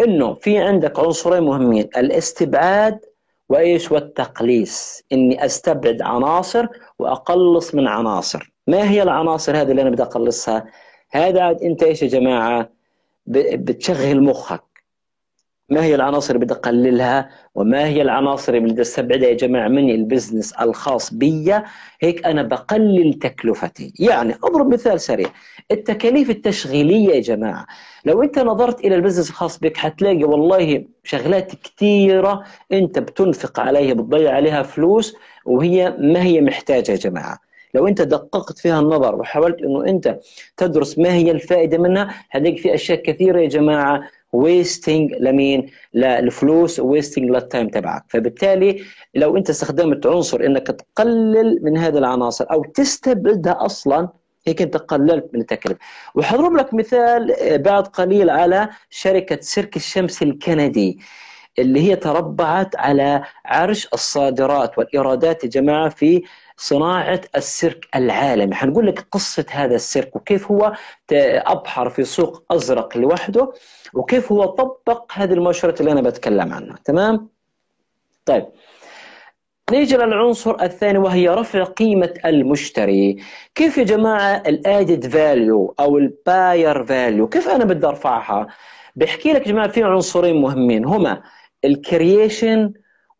انه في عندك عنصرين مهمين الاستبعاد وايش والتقليص اني استبعد عناصر واقلص من عناصر ما هي العناصر هذه اللي انا بدي اقلصها هذا انت ايش يا جماعه بتشغل مخك ما هي العناصر اللي بدي اقللها وما هي العناصر اللي بدي استبعدها يا جماعه من البزنس الخاص بي هيك انا بقلل تكلفتي يعني اضرب مثال سريع التكاليف التشغيليه يا جماعه لو انت نظرت الى البزنس الخاص بك حتلاقي والله شغلات كثيره انت بتنفق عليها بتضيع عليها فلوس وهي ما هي محتاجه يا جماعه لو انت دققت فيها النظر وحاولت انه انت تدرس ما هي الفائده منها هتلاقي في اشياء كثيره يا جماعه ويستنج لمين؟ للفلوس ويستنج للتايم تبعك، فبالتالي لو انت استخدمت عنصر انك تقلل من هذه العناصر او تستبعدها اصلا هيك انت قللت من التكلفه وحضرب لك مثال آه، بعد قليل على شركه سيرك الشمس الكندي اللي هي تربعت على عرش الصادرات والايرادات يا جماعه في صناعة السيرك العالمي حنقول لك قصة هذا السيرك وكيف هو أبحر في سوق أزرق لوحده وكيف هو طبق هذه المؤشرات اللي أنا بتكلم عنها تمام؟ طيب نيجي للعنصر الثاني وهي رفع قيمة المشتري كيف يا جماعة الادد فاليو أو الباير فاليو كيف أنا بدي أرفعها بحكي لك يا جماعة في عنصرين مهمين هما الكرييشن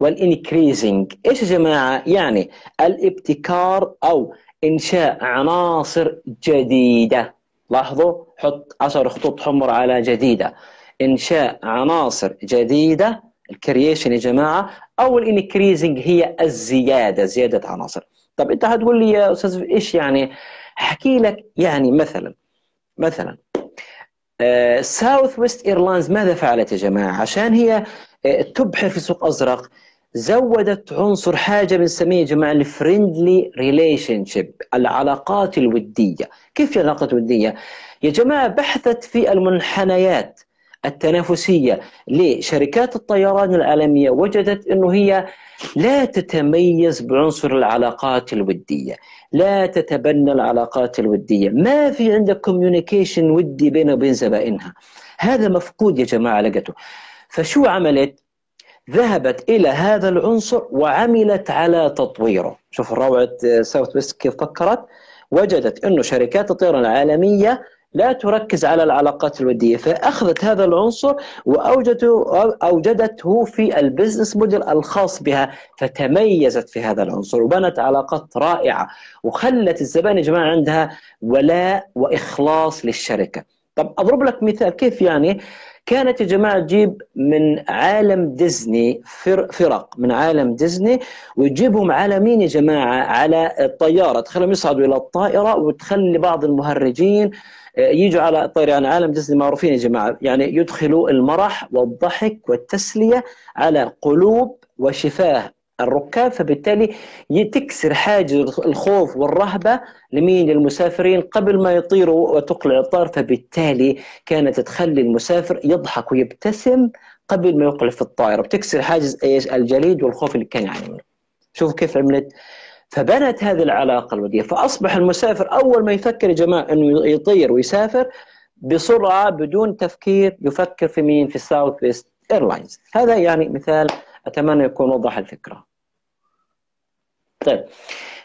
والانكريزنج ايش يا جماعه يعني الابتكار او انشاء عناصر جديده لاحظوا حط عشر خطوط حمر على جديده انشاء عناصر جديده الكرييشن يا جماعه او الانكريزنج هي الزياده زياده عناصر طب انت هتقول لي يا استاذ ايش يعني احكي لك يعني مثلا مثلا ساوث ويست ايرلاينز ماذا فعلت يا جماعه عشان هي آه، تبحر في سوق ازرق زودت عنصر حاجة بنسميها يا جماعة الفريندلي ريليشن شيب العلاقات الودية كيف العلاقات الودية؟ يا جماعة بحثت في المنحنيات التنافسية لشركات الطيران العالمية وجدت أنه هي لا تتميز بعنصر العلاقات الودية لا تتبنى العلاقات الودية ما في عندك كوميونيكيشن ودي بينها وبين زبائنها هذا مفقود يا جماعة لقته فشو عملت؟ ذهبت إلى هذا العنصر وعملت على تطويره شوف روعة ساوث ويست كيف فكرت وجدت أنه شركات الطيران العالمية لا تركز على العلاقات الودية فأخذت هذا العنصر وأوجدته, أوجدته في البزنس موديل الخاص بها فتميزت في هذا العنصر وبنت علاقات رائعة وخلت الزبائن يا جماعة عندها ولاء وإخلاص للشركة طب أضرب لك مثال كيف يعني كانت يا جماعه تجيب من عالم ديزني فرق من عالم ديزني وتجيبهم على مين يا جماعة على الطيارة تخليهم يصعدوا إلى الطائرة وتخلي بعض المهرجين آه، يجوا على يعني عالم ديزني معروفين يا جماعة يعني يدخلوا المرح والضحك والتسلية على قلوب وشفاه الركاب فبالتالي تكسر حاجز الخوف والرهبه لمين للمسافرين قبل ما يطيروا وتقلع الطار فبالتالي كانت تخلي المسافر يضحك ويبتسم قبل ما يقلع في الطائره بتكسر حاجز ايش الجليد والخوف اللي كان يعاني منه شوف كيف عملت فبنت هذه العلاقه الوديه فاصبح المسافر اول ما يفكر يا جماعه انه يطير ويسافر بسرعه بدون تفكير يفكر في مين في ساوث ويست ايرلاينز هذا يعني مثال أتمنى يكون وضح الفكرة طيب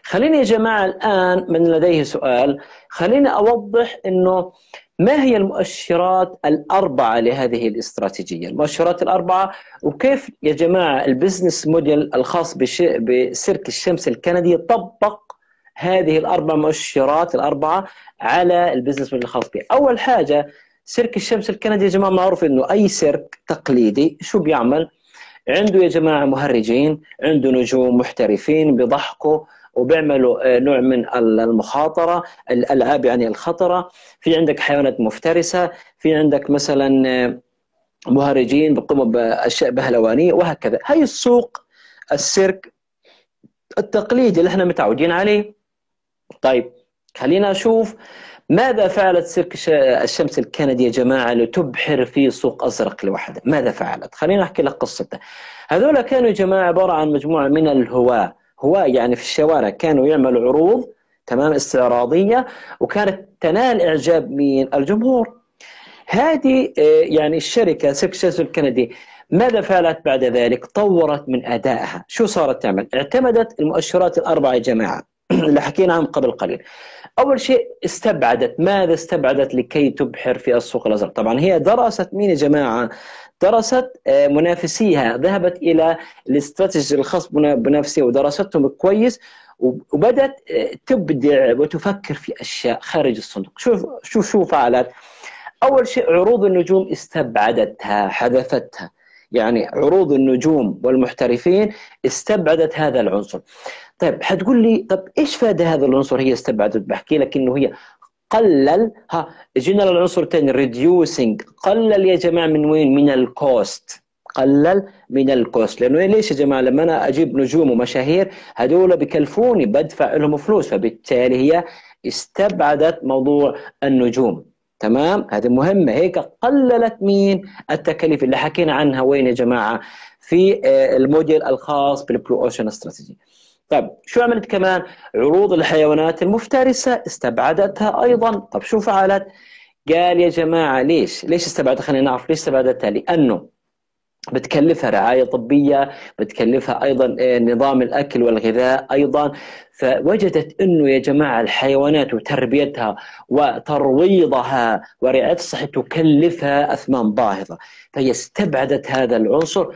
خليني يا جماعة الآن من لديه سؤال خليني أوضح أنه ما هي المؤشرات الأربعة لهذه الاستراتيجية المؤشرات الأربعة وكيف يا جماعة البزنس موديل الخاص بسيرك الشمس الكندي طبق هذه الأربع مؤشرات الأربعة على البزنس موديل الخاص به أول حاجة سيرك الشمس الكندي يا جماعة معروف أنه أي سيرك تقليدي شو بيعمل عنده يا جماعه مهرجين عنده نجوم محترفين بيضحكوا وبيعملوا آه، نوع من المخاطره الالعاب يعني الخطره في عندك حيوانات مفترسه في عندك مثلا آه، مهرجين بيقوموا باشياء بهلوانيه وهكذا هي السوق السيرك التقليدي اللي احنا متعودين عليه طيب خلينا نشوف ماذا فعلت سيرك الشمس الكندي يا جماعة لتبحر في سوق أزرق لوحده ماذا فعلت خلينا أحكي لك قصته هذولا كانوا يا جماعة عبارة عن مجموعة من الهواة هواة يعني في الشوارع كانوا يعملوا عروض تمام استعراضية وكانت تنال إعجاب من الجمهور هذه آه، يعني الشركة سيرك الشمس الكندي ماذا فعلت بعد ذلك طورت من أدائها شو صارت تعمل اعتمدت المؤشرات الأربعة يا جماعة اللي حكينا عنهم قبل قليل اول شيء استبعدت ماذا استبعدت لكي تبحر في السوق الازرق طبعا هي درست مين يا جماعه درست آه، منافسيها ذهبت الى الاستراتيجي الخاص بنفسها ودرستهم كويس وبدات آه، تبدع وتفكر في اشياء خارج الصندوق شوف شوف شو فعلت اول شيء عروض النجوم استبعدتها حذفتها يعني عروض النجوم والمحترفين استبعدت هذا العنصر طيب حتقول لي طب ايش فاد هذا العنصر هي استبعدت بحكي لك انه هي قلل ها جينا للعنصر الثاني ريديوسينج قلل يا جماعه من وين من الكوست قلل من الكوست لانه ليش يا جماعه لما انا اجيب نجوم ومشاهير هذول بكلفوني بدفع لهم فلوس فبالتالي هي استبعدت موضوع النجوم تمام هذه مهمة هيك قللت مين التكاليف اللي حكينا عنها وين يا جماعة في آه، الموديل الخاص بالبلو اوشن استراتيجي طيب شو عملت كمان عروض الحيوانات المفترسة استبعدتها أيضا طب شو فعلت قال يا جماعة ليش ليش استبعدتها خلينا نعرف ليش استبعدتها لأنه بتكلفها رعايه طبيه بتكلفها ايضا آه، نظام الاكل والغذاء ايضا فوجدت انه يا جماعه الحيوانات وتربيتها وترويضها ورعايه الصحه تكلفها اثمان باهظه فهي استبعدت هذا العنصر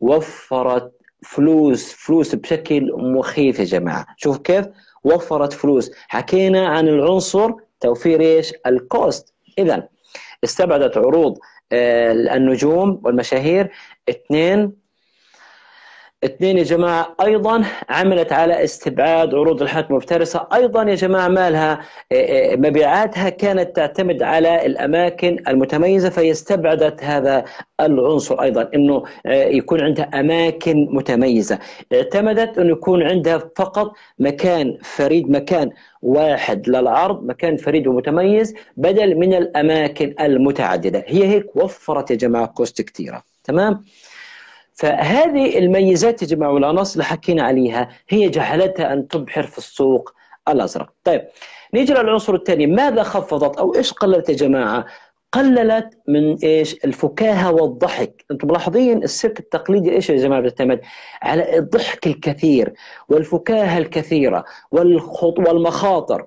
وفرت فلوس فلوس بشكل مخيف يا جماعه شوف كيف وفرت فلوس حكينا عن العنصر توفير ايش الكوست اذا استبعدت عروض آه، النجوم والمشاهير اثنين اثنين يا جماعة أيضا عملت على استبعاد عروض الحالات المفترسة أيضا يا جماعة مالها آه، آه، مبيعاتها كانت تعتمد على الأماكن المتميزة فهي استبعدت هذا العنصر أيضا أنه آه، يكون عندها أماكن متميزة اعتمدت أنه يكون عندها فقط مكان فريد مكان واحد للعرض مكان فريد ومتميز بدل من الأماكن المتعددة هي هيك وفرت يا جماعة كوست كثيره تمام فهذه الميزات يا جماعه والعناصر اللي حكينا عليها هي جعلتها ان تبحر في السوق الازرق طيب نيجي للعنصر الثاني ماذا خفضت او ايش قللت يا جماعه قللت من ايش الفكاهه والضحك انتم ملاحظين السيرك التقليدي ايش يا جماعه بيعتمد على الضحك الكثير والفكاهه الكثيره والخط والمخاطر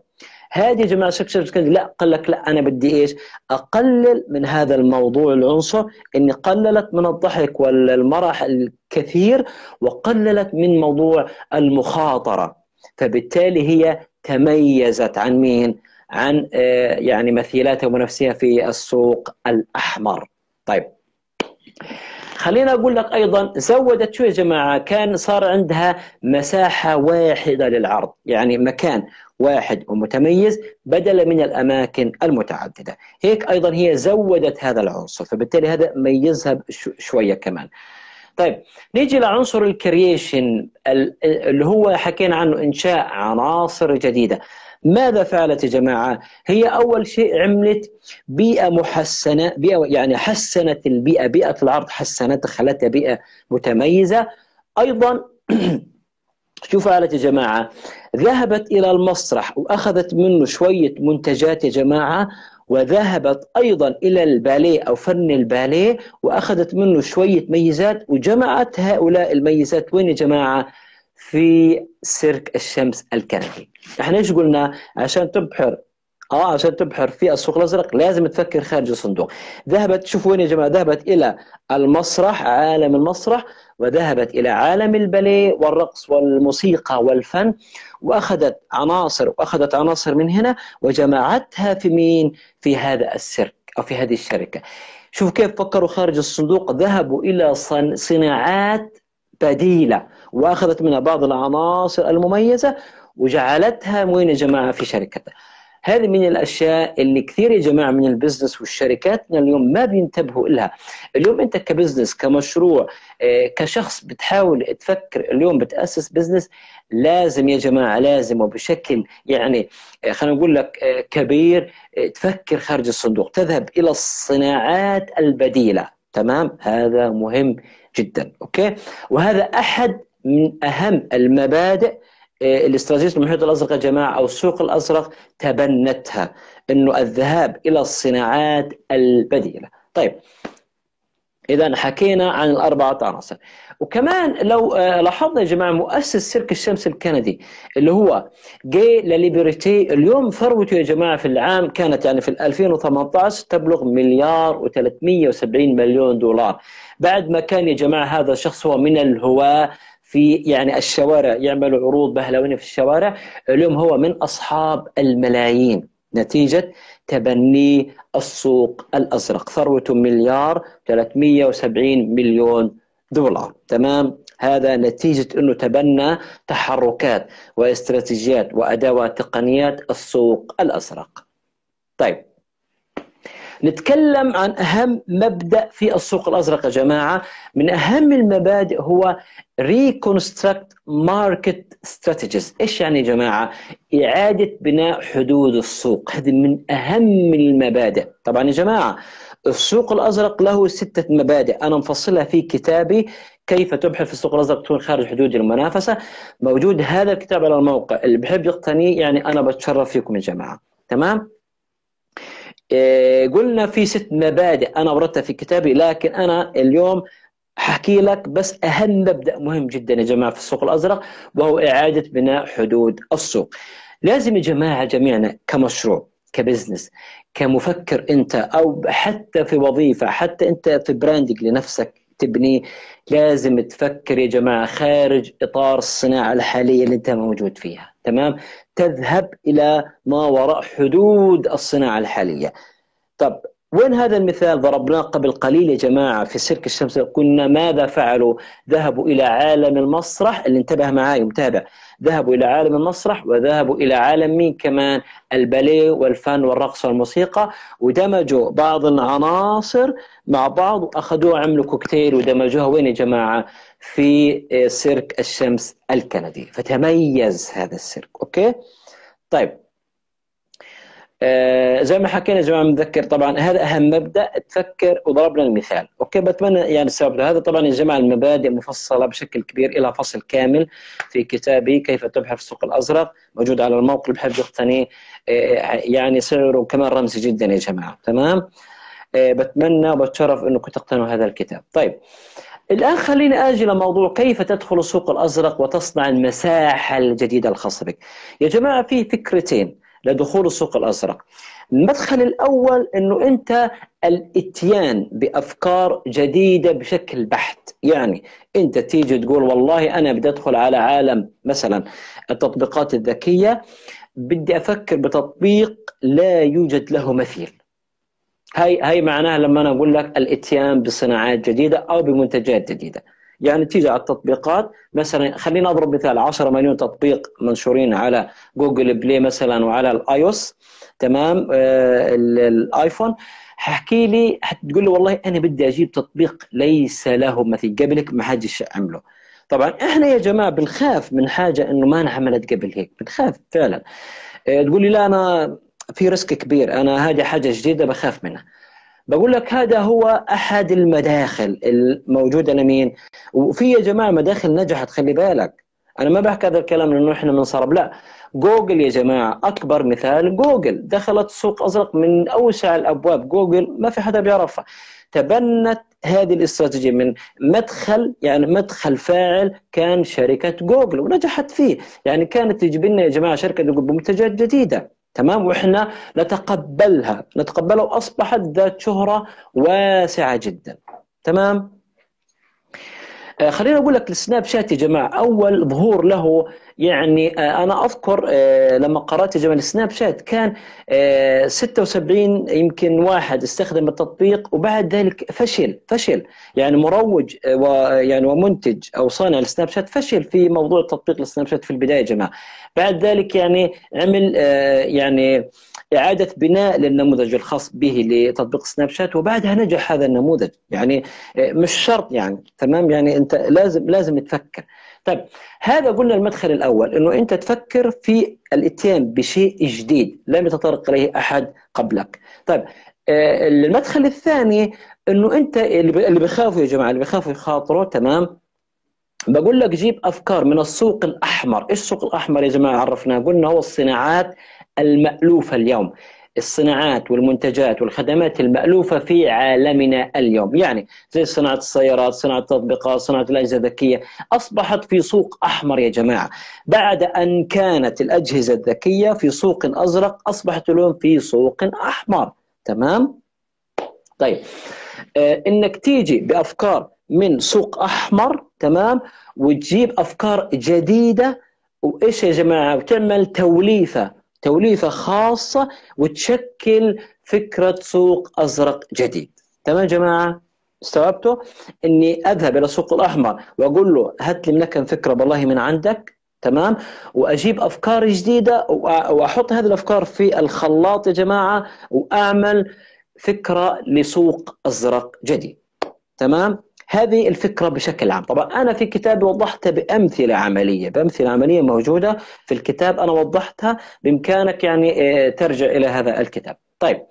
هذه جماعه سكسرز لا قال لك لا انا بدي ايش اقلل من هذا الموضوع العنصر اني قللت من الضحك والمرح الكثير وقللت من موضوع المخاطره فبالتالي هي تميزت عن مين عن آه، يعني مثيلاتها ومنافسيها في السوق الاحمر طيب خلينا اقول لك ايضا زودت شو يا جماعه كان صار عندها مساحه واحده للعرض يعني مكان واحد ومتميز بدلا من الأماكن المتعددة هيك أيضا هي زودت هذا العنصر فبالتالي هذا ميزها شوية كمان طيب نيجي لعنصر الكرييشن اللي هو حكينا عنه إنشاء عناصر جديدة ماذا فعلت يا جماعة؟ هي أول شيء عملت بيئة محسنة بيئة يعني حسنت البيئة بيئة العرض حسنتها خلتها بيئة متميزة أيضا شوفوا قالت يا جماعة ذهبت إلى المسرح وأخذت منه شوية منتجات يا جماعة وذهبت أيضا إلى الباليه أو فن الباليه وأخذت منه شوية ميزات وجمعت هؤلاء الميزات وين يا جماعة في سيرك الشمس الكندي احنا ايش قلنا عشان تبحر اه عشان تبحر في السوق الازرق لازم تفكر خارج الصندوق ذهبت شوفوا وين يا جماعه ذهبت الى المسرح عالم المسرح وذهبت الى عالم الباليه والرقص والموسيقى والفن واخذت عناصر واخذت عناصر من هنا وجمعتها في مين في هذا السيرك او في هذه الشركه شوف كيف فكروا خارج الصندوق ذهبوا الى صناعات بديله واخذت منها بعض العناصر المميزه وجعلتها وين يا جماعه في شركتها هذه من الاشياء اللي كثير يا جماعه من البزنس والشركات اليوم ما بينتبهوا لها اليوم انت كبزنس كمشروع آه، كشخص بتحاول تفكر اليوم بتاسس بزنس لازم يا جماعه لازم وبشكل يعني آه، خلينا نقول لك آه، كبير تفكر خارج الصندوق تذهب الى الصناعات البديله تمام هذا مهم جدا اوكي وهذا احد من اهم المبادئ آه، الاستراتيجيه المحيط الازرق يا جماعه او السوق الازرق تبنتها انه الذهاب الى الصناعات البديله. طيب اذا حكينا عن الاربعه عناصر وكمان لو آه، لاحظنا يا جماعه مؤسس سلك الشمس الكندي اللي هو جي لليبرتي اليوم ثروته يا جماعه في العام كانت يعني في 2018 تبلغ مليار و370 مليون دولار بعد ما كان يا جماعه هذا الشخص هو من الهواه في يعني الشوارع يعملوا عروض بهلوانية في الشوارع اليوم هو من أصحاب الملايين نتيجة تبني السوق الأزرق ثروته مليار 370 مليون دولار تمام هذا نتيجة أنه تبنى تحركات واستراتيجيات وأدوات تقنيات السوق الأزرق طيب نتكلم عن أهم مبدأ في السوق الأزرق يا جماعة من أهم المبادئ هو reconstruct market strategies إيش يعني يا جماعة إعادة بناء حدود السوق هذه من أهم المبادئ طبعا يا جماعة السوق الأزرق له ستة مبادئ أنا مفصلها في كتابي كيف تبحث في السوق الازرق تكون خارج حدود المنافسه موجود هذا الكتاب على الموقع اللي بحب يقتنيه يعني انا بتشرف فيكم يا جماعه تمام آه، قلنا في ست مبادئ انا وردتها في كتابي لكن انا اليوم حكي لك بس اهم مبدا مهم جدا يا جماعه في السوق الازرق وهو اعاده بناء حدود السوق. لازم يا جماعه جميعنا كمشروع كبزنس كمفكر انت او حتى في وظيفه حتى انت في براندنج لنفسك تبنيه لازم تفكر يا جماعه خارج اطار الصناعه الحاليه اللي انت موجود فيها تمام تذهب إلى ما وراء حدود الصناعة الحالية طب وين هذا المثال ضربناه قبل قليل يا جماعة في سيرك الشمس قلنا ماذا فعلوا ذهبوا إلى عالم المسرح اللي انتبه معاي متابع ذهبوا إلى عالم المسرح وذهبوا إلى عالم مين كمان الباليه والفن والرقص والموسيقى ودمجوا بعض العناصر مع بعض وأخذوها عملوا كوكتيل ودمجوها وين يا جماعة في سيرك الشمس الكندي فتميز هذا السيرك أوكي طيب آه، زي ما حكينا يا جماعه نذكر طبعا هذا اهم مبدا تفكر وضربنا المثال اوكي بتمنى يعني السبب هذا طبعا يا جماعه المبادئ مفصله بشكل كبير الى فصل كامل في كتابي كيف تبحث في السوق الازرق موجود على الموقع بحب يقتني آه، يعني سعره كمان رمزي جدا يا جماعه تمام آه، بتمنى وبتشرف انكم تقتنوا هذا الكتاب طيب الآن خليني آجي لموضوع كيف تدخل السوق الأزرق وتصنع المساحة الجديدة الخاصة بك. يا جماعة في فكرتين، لدخول السوق الازرق. المدخل الاول انه انت الاتيان بافكار جديده بشكل بحت، يعني انت تيجي تقول والله انا بدي ادخل على عالم مثلا التطبيقات الذكيه بدي افكر بتطبيق لا يوجد له مثيل. هاي هاي معناها لما انا اقول لك الاتيان بصناعات جديده او بمنتجات جديده. يعني تيجي على التطبيقات مثلا خلينا اضرب مثال 10 مليون تطبيق منشورين على جوجل بلاي مثلا وعلى الايوس تمام آه، الايفون حكي لي حتقول لي والله انا بدي اجيب تطبيق ليس له مثيل قبلك ما حدش عمله طبعا احنا يا جماعه بنخاف من حاجه انه ما انعملت قبل هيك بنخاف فعلا آه، تقول لي لا انا في ريسك كبير انا هذه حاجه جديده بخاف منها بقول لك هذا هو احد المداخل الموجوده لمين وفي يا جماعه مداخل نجحت خلي بالك انا ما بحكي هذا الكلام لانه احنا بنصرب لا جوجل يا جماعه اكبر مثال جوجل دخلت سوق ازرق من اوسع الابواب جوجل ما في حدا بيعرفها تبنت هذه الاستراتيجيه من مدخل يعني مدخل فاعل كان شركه جوجل ونجحت فيه يعني كانت تجيب لنا يا جماعه شركه جوجل بمنتجات جديده تمام واحنا نتقبلها نتقبلها واصبحت ذات شهره واسعه جدا تمام آه، خليني اقول لك السناب شات يا جماعه اول ظهور له يعني آه، انا اذكر آه، لما قرات يا جماعه السناب شات كان 76 يمكن واحد استخدم التطبيق وبعد ذلك فشل فشل يعني مروج ويعني ومنتج او صانع السناب شات فشل في موضوع تطبيق السناب شات في البدايه يا جماعه بعد ذلك يعني عمل يعني اعاده بناء للنموذج الخاص به لتطبيق سناب شات وبعدها نجح هذا النموذج يعني آه، مش شرط يعني تمام يعني انت لازم لازم تفكر طيب هذا قلنا المدخل الاول انه انت تفكر في الاتيان بشيء جديد لم يتطرق اليه احد قبلك طيب آه، المدخل الثاني انه انت اللي بيخافوا يا جماعه اللي بيخافوا يخاطروا تمام بقول لك جيب افكار من السوق الاحمر، ايش السوق الاحمر يا جماعه عرفناه؟ قلنا هو الصناعات المألوفة اليوم الصناعات والمنتجات والخدمات المألوفة في عالمنا اليوم يعني زي صناعة السيارات صناعة التطبيقات صناعة الأجهزة الذكية أصبحت في سوق أحمر يا جماعة بعد أن كانت الأجهزة الذكية في سوق أزرق أصبحت اليوم في سوق أحمر تمام؟ طيب آه، إنك تيجي بأفكار من سوق أحمر تمام وتجيب أفكار جديدة وإيش يا جماعة وتعمل توليفة توليفه خاصه وتشكل فكره سوق ازرق جديد تمام يا جماعه استوعبتوا اني اذهب الى السوق الاحمر واقول له هات لي منك فكره والله من عندك تمام واجيب افكار جديده واحط هذه الافكار في الخلاط يا جماعه واعمل فكره لسوق ازرق جديد تمام هذه الفكرة بشكل عام طبعا أنا في كتابي وضحتها بأمثلة عملية بأمثلة عملية موجودة في الكتاب أنا وضحتها بإمكانك يعني آه، ترجع إلى هذا الكتاب طيب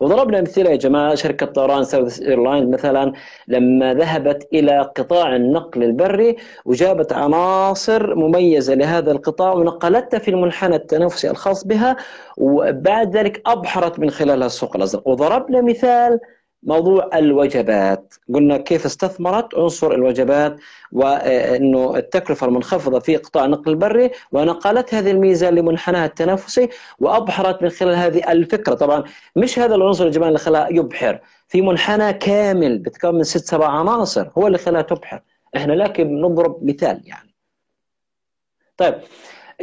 وضربنا امثله يا جماعه شركه طيران ساوث ايرلاين مثلا لما ذهبت الى قطاع النقل البري وجابت عناصر مميزه لهذا القطاع ونقلتها في المنحنى التنافسي الخاص بها وبعد ذلك ابحرت من خلالها السوق الازرق وضربنا مثال موضوع الوجبات قلنا كيف استثمرت عنصر الوجبات وانه التكلفه المنخفضه في قطاع النقل البري ونقلت هذه الميزه لمنحناها التنافسي وابحرت من خلال هذه الفكره طبعا مش هذا العنصر يا جماعه اللي خلاه يبحر في منحنى كامل بتكون من ست سبع عناصر هو اللي خلاها تبحر احنا لكن نضرب مثال يعني طيب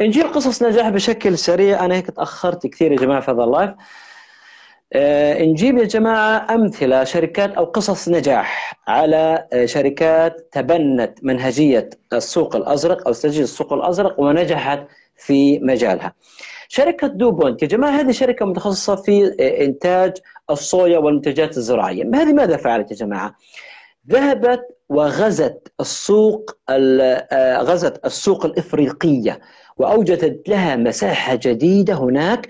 انجيل قصص نجاح بشكل سريع انا هيك تاخرت كثير يا جماعه في هذا اللايف آه، نجيب يا جماعة أمثلة شركات أو قصص نجاح على آه، شركات تبنت منهجية السوق الأزرق أو استراتيجية السوق الأزرق ونجحت في مجالها شركة دوبونت يا جماعة هذه شركة متخصصة في آه، إنتاج الصويا والمنتجات الزراعية هذه ماذا فعلت يا جماعة ذهبت وغزت السوق غزت السوق الإفريقية وأوجدت لها مساحة جديدة هناك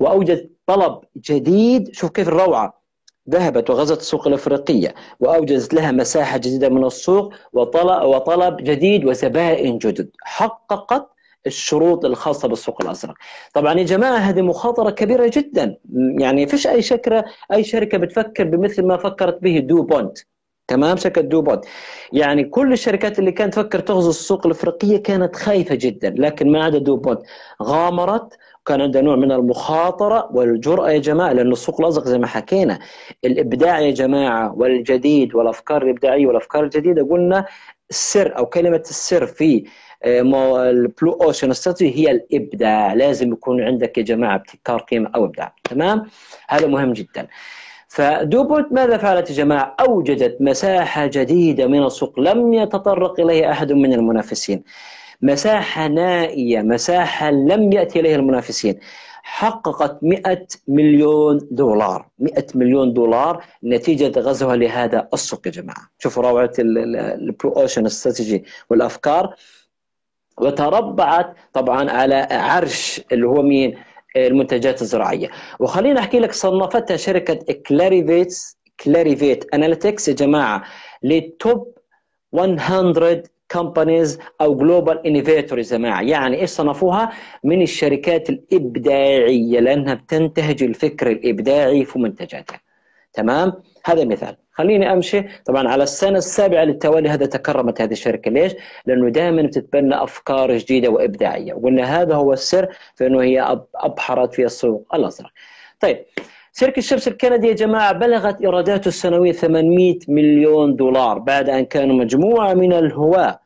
وأوجدت طلب جديد شوف كيف الروعه ذهبت وغزت السوق الافريقيه وأوجزت لها مساحه جديده من السوق وطلب وطلب جديد وزبائن جدد حققت الشروط الخاصه بالسوق الازرق. طبعا يا جماعه هذه مخاطره كبيره جدا يعني فيش اي شركه اي شركه بتفكر بمثل ما فكرت به دو بونت تمام شركه دوبوت يعني كل الشركات اللي كانت تفكر تغزو السوق الافريقيه كانت خايفه جدا لكن ما عدا دوبوت غامرت وكان عندها نوع من المخاطره والجراه يا جماعه لان السوق الازرق زي ما حكينا الابداع يا جماعه والجديد والافكار الابداعيه والافكار الجديده قلنا السر او كلمه السر في آه، البلو اوشن استراتيجي هي الابداع لازم يكون عندك يا جماعه ابتكار قيمه او ابداع تمام هذا مهم جدا فدوبونت ماذا فعلت يا جماعة؟ أوجدت مساحة جديدة من السوق لم يتطرق إليها أحد من المنافسين مساحة نائية مساحة لم يأتي إليها المنافسين حققت 100 مليون دولار 100 مليون دولار نتيجة غزوها لهذا السوق يا جماعة شوفوا روعة البرو أوشن استراتيجي والأفكار وتربعت طبعا على عرش اللي هو مين المنتجات الزراعيه وخليني احكي لك صنفتها شركه كلاريفيتس كلاريفيت اناليتكس يا جماعه للتوب 100 كومبانيز او جلوبال انوفيتور يا جماعه يعني ايش صنفوها من الشركات الابداعيه لانها بتنتهج الفكر الابداعي في منتجاتها تمام هذا مثال خليني امشي طبعا على السنه السابعه للتوالي هذا تكرمت هذه الشركه ليش؟ لانه دائما بتتبنى افكار جديده وابداعيه وقلنا هذا هو السر في انه هي ابحرت في السوق الازرق. طيب شركة الشمس الكندي يا جماعة بلغت إيراداته السنوية 800 مليون دولار بعد أن كانوا مجموعة من الهواة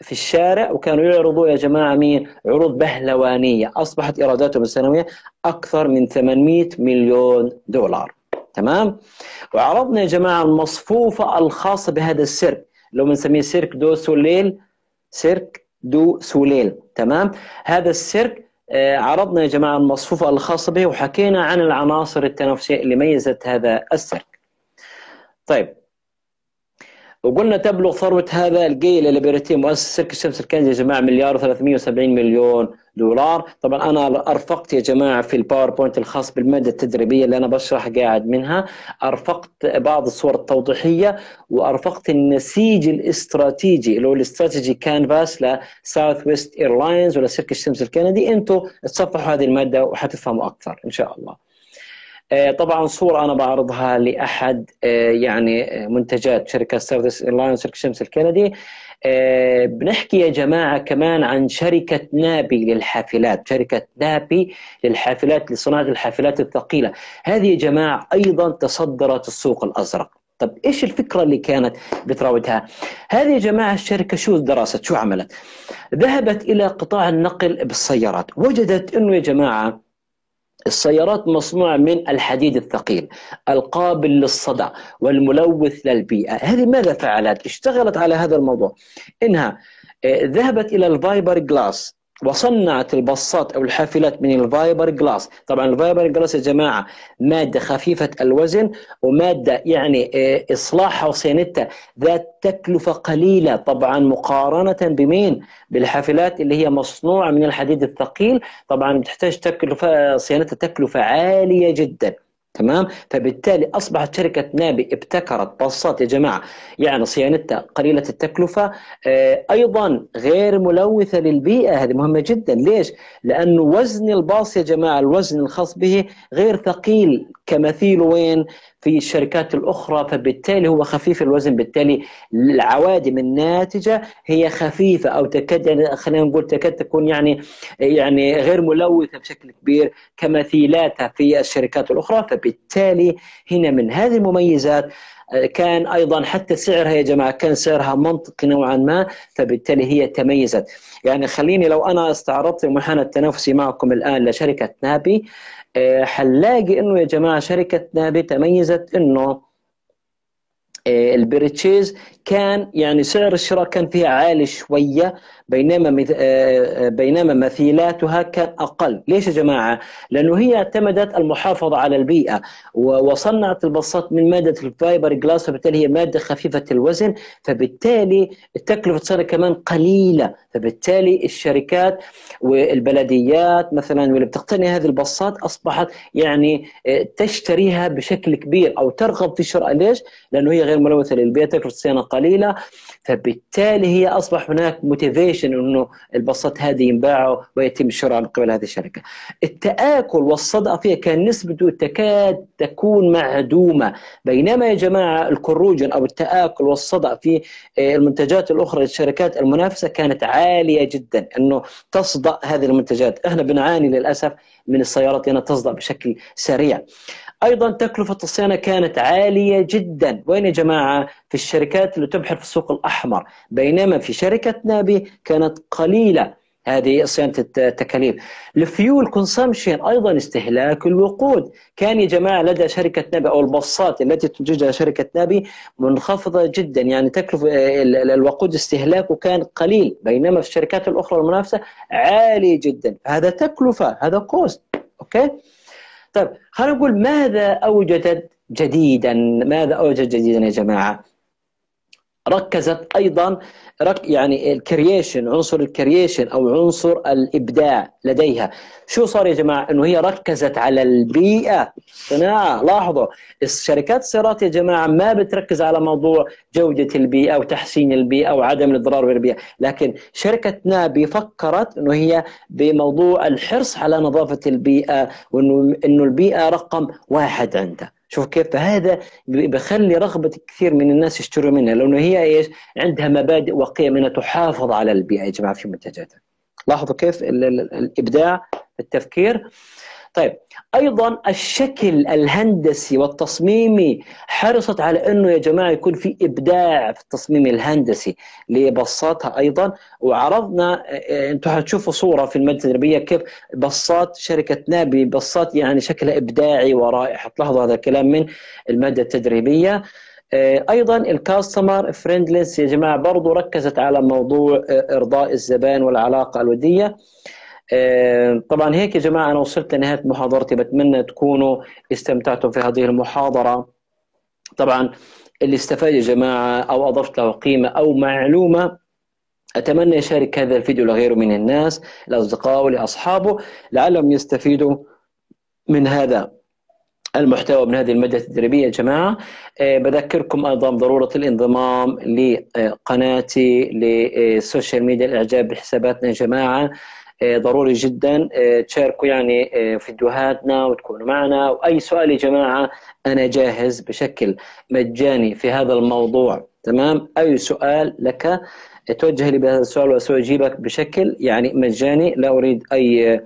في الشارع وكانوا يعرضوا يا جماعة مين عروض بهلوانية أصبحت إيراداتهم السنوية أكثر من 800 مليون دولار تمام وعرضنا يا جماعه المصفوفه الخاصه بهذا السيرك اللي هو بنسميه سيرك دو سوليل سيرك دو سوليل تمام هذا السيرك آه، عرضنا يا جماعه المصفوفه الخاصه به وحكينا عن العناصر التنافسيه اللي ميزت هذا السيرك طيب وقلنا تبلغ ثروة هذا الجيل الليبرتي مؤسس سيرك الشمس الكندي يا جماعة مليار و370 مليون دولار طبعا أنا أرفقت يا جماعة في الباوربوينت الخاص بالمادة التدريبية اللي أنا بشرح قاعد منها أرفقت بعض الصور التوضيحية وأرفقت النسيج الاستراتيجي اللي هو الاستراتيجي كانفاس لساوث ويست ايرلاينز ولسيرك الشمس الكندي أنتوا تصفحوا هذه المادة وحتفهموا أكثر إن شاء الله آه، طبعا صوره انا بعرضها لاحد آه، يعني آه، منتجات شركه سيرفيس ايرلاينز شركه شمس الكندي بنحكي يا جماعه كمان عن شركه نابي للحافلات شركه نابي للحافلات لصناعه الحافلات الثقيله هذه يا جماعه ايضا تصدرت السوق الازرق طب ايش الفكره اللي كانت بتراودها؟ هذه يا جماعه الشركه شو درست؟ شو عملت؟ ذهبت الى قطاع النقل بالسيارات، وجدت انه يا جماعه السيارات مصنوعة من الحديد الثقيل القابل للصدى والملوث للبيئة هذه ماذا فعلت؟ اشتغلت على هذا الموضوع إنها آه، ذهبت إلى الفايبر جلاس وصنعت البصات او الحافلات من الفايبر جلاس طبعا الفايبر جلاس يا جماعه ماده خفيفه الوزن وماده يعني آه، اصلاحها وصيانتها ذات تكلفه قليله طبعا مقارنه بمين بالحافلات اللي هي مصنوعه من الحديد الثقيل طبعا بتحتاج تكلفه صيانتها تكلفه عاليه جدا تمام فبالتالي اصبحت شركه نابي ابتكرت باصات يا جماعه يعني صيانتها قليله التكلفه آه، ايضا غير ملوثه للبيئه هذه مهمه جدا ليش لان وزن الباص يا جماعه الوزن الخاص به غير ثقيل كمثيل وين في الشركات الأخرى فبالتالي هو خفيف الوزن بالتالي العوادم الناتجة هي خفيفة أو تكاد يعني خلينا نقول تكاد تكون يعني يعني غير ملوثة بشكل كبير كمثيلاتها في الشركات الأخرى فبالتالي هنا من هذه المميزات كان ايضا حتى سعرها يا جماعه كان سعرها منطقي نوعا ما فبالتالي هي تميزت يعني خليني لو انا استعرضت المنحنى التنافسي معكم الان لشركه نابي آه، حنلاقي انه يا جماعه شركه نابي تميزت انه آه، البريتشيز كان يعني سعر الشراء كان فيها عالي شويه بينما آه، آه، بينما مثيلاتها كان اقل، ليش يا جماعه؟ لانه هي اعتمدت المحافظه على البيئه وصنعت البصات من ماده الفايبر جلاس فبالتالي هي ماده خفيفه الوزن فبالتالي تكلفه صارت كمان قليله، فبالتالي الشركات والبلديات مثلا واللي بتقتني هذه البصات اصبحت يعني آه، تشتريها بشكل كبير او ترغب في شراء ليش؟ لانه هي غير ملوثه للبيئه، تكلفه الصيانه قليله فبالتالي هي اصبح هناك موتيفيشن الابلكيشن انه الباصات هذه ينباع ويتم الشراء من قبل هذه الشركه. التآكل والصدأ فيها كان نسبته تكاد تكون معدومه بينما يا جماعه الكروجن او التآكل والصدأ في آه، المنتجات الاخرى للشركات المنافسه كانت عاليه جدا انه تصدأ هذه المنتجات، احنا بنعاني للاسف من السيارات هنا تصدأ بشكل سريع. ايضا تكلفه الصيانه كانت عاليه جدا وين يا جماعه في الشركات اللي تبحر في السوق الاحمر بينما في شركه نابي كانت قليله هذه صيانه التكاليف الفيول كونسامشن ايضا استهلاك الوقود كان يا جماعه لدى شركه نابي او الباصات التي تنتجها شركه نابي منخفضه جدا يعني تكلفه الوقود استهلاكه كان قليل بينما في الشركات الاخرى المنافسه عالي جدا هذا تكلفه هذا كوست اوكي طيب خلينا نقول ماذا اوجدت جديدا ماذا اوجدت جديدا يا جماعه ركزت ايضا رك يعني الكرييشن عنصر الكرييشن او عنصر الابداع لديها شو صار يا جماعه انه هي ركزت على البيئه صناعه لاحظوا الشركات السيارات يا جماعه ما بتركز على موضوع جوده البيئه وتحسين البيئه وعدم الاضرار بالبيئه لكن شركه نابي فكرت انه هي بموضوع الحرص على نظافه البيئه وانه انه البيئه رقم واحد عندها شوف كيف هذا بخلي رغبة كثير من الناس يشتروا منها لأنه هي إيش عندها مبادئ وقيم أنها تحافظ على البيئة يا جماعة في منتجاتها لاحظوا كيف الإبداع في التفكير طيب ايضا الشكل الهندسي والتصميمي حرصت على انه يا جماعه يكون في ابداع في التصميم الهندسي لبصاتها ايضا وعرضنا آه، انتم حتشوفوا صوره في المجلس التدريبيه كيف بصات شركه نابي بصات يعني شكلها ابداعي ورائع تلاحظوا هذا الكلام من الماده التدريبيه آه، ايضا الكاستمر فريندلس يا جماعه برضو ركزت على موضوع آه، ارضاء الزبائن والعلاقه الوديه آه، طبعا هيك يا جماعة أنا وصلت لنهاية محاضرتي بتمنى تكونوا استمتعتم في هذه المحاضرة طبعا اللي استفاد يا جماعة أو أضفت له قيمة أو معلومة أتمنى يشارك هذا الفيديو لغيره من الناس لأصدقائه ولأصحابه لعلهم يستفيدوا من هذا المحتوى من هذه المادة التدريبية يا جماعة آه، بذكركم أيضا ضرورة الانضمام لقناتي للسوشيال ميديا الإعجاب بحساباتنا يا جماعة آه، ضروري جدا آه، تشاركوا يعني آه، فيديوهاتنا وتكونوا معنا واي سؤال يا جماعه انا جاهز بشكل مجاني في هذا الموضوع تمام اي سؤال لك توجه لي بهذا السؤال وساجيبك بشكل يعني مجاني لا اريد اي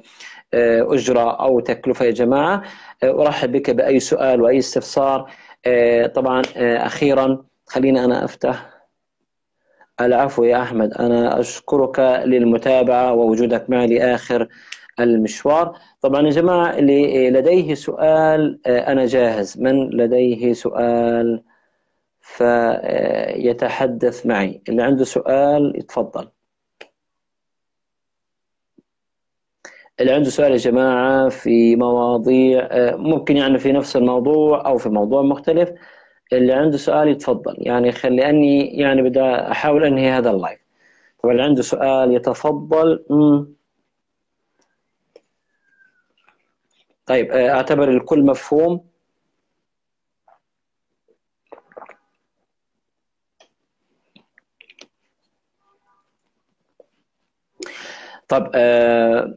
اجره او تكلفه يا جماعه ارحب بك باي سؤال واي استفسار طبعا اخيرا خليني انا افتح العفو يا أحمد أنا أشكرك للمتابعة ووجودك معي لآخر المشوار طبعا يا جماعة اللي لديه سؤال آه، أنا جاهز من لديه سؤال فيتحدث معي اللي عنده سؤال يتفضل اللي عنده سؤال يا جماعة في مواضيع آه، ممكن يعني في نفس الموضوع أو في موضوع مختلف اللي عنده سؤال يتفضل يعني خلي اني يعني بدي احاول انهي هذا اللايف طبعا اللي عنده سؤال يتفضل مم. طيب آه، اعتبر الكل مفهوم طب آه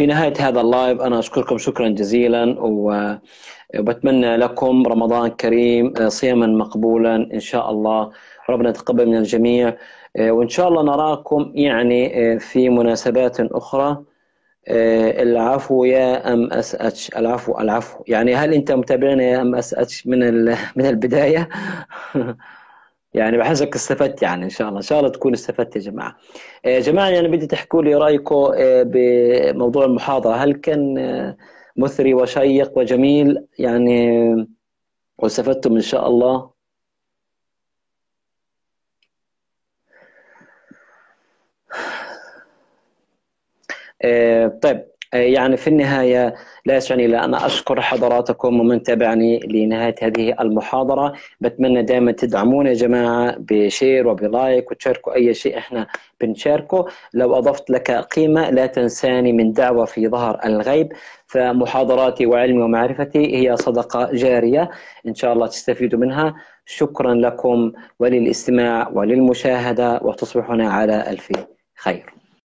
في نهاية هذا اللايف أنا أشكركم شكرا جزيلا وبتمنى لكم رمضان كريم آه، صياما مقبولا إن شاء الله ربنا يتقبل من الجميع آه، وإن شاء الله نراكم يعني آه، في مناسبات أخرى العفو يا ام اس اتش العفو العفو يعني هل انت متابعنا يا ام اس اتش من من البدايه يعني بحسك استفدت يعني ان شاء الله ان شاء الله تكون استفدت يا جماعه يا إيه، جماعه انا يعني بدي تحكوا لي رايكم إيه، بموضوع المحاضره هل كان إيه، مثري وشيق وجميل يعني واستفدتم ان شاء الله طيب آه، يعني في النهاية لا يسعني إلا أن أشكر حضراتكم ومن تابعني لنهاية هذه المحاضرة بتمنى دائما تدعمونا يا جماعة بشير وبلايك وتشاركوا أي شيء إحنا بنشاركه لو أضفت لك قيمة لا تنساني من دعوة في ظهر الغيب فمحاضراتي وعلمي ومعرفتي هي صدقة جارية إن شاء الله تستفيدوا منها شكرا لكم وللاستماع وللمشاهدة وتصبحون على ألف خير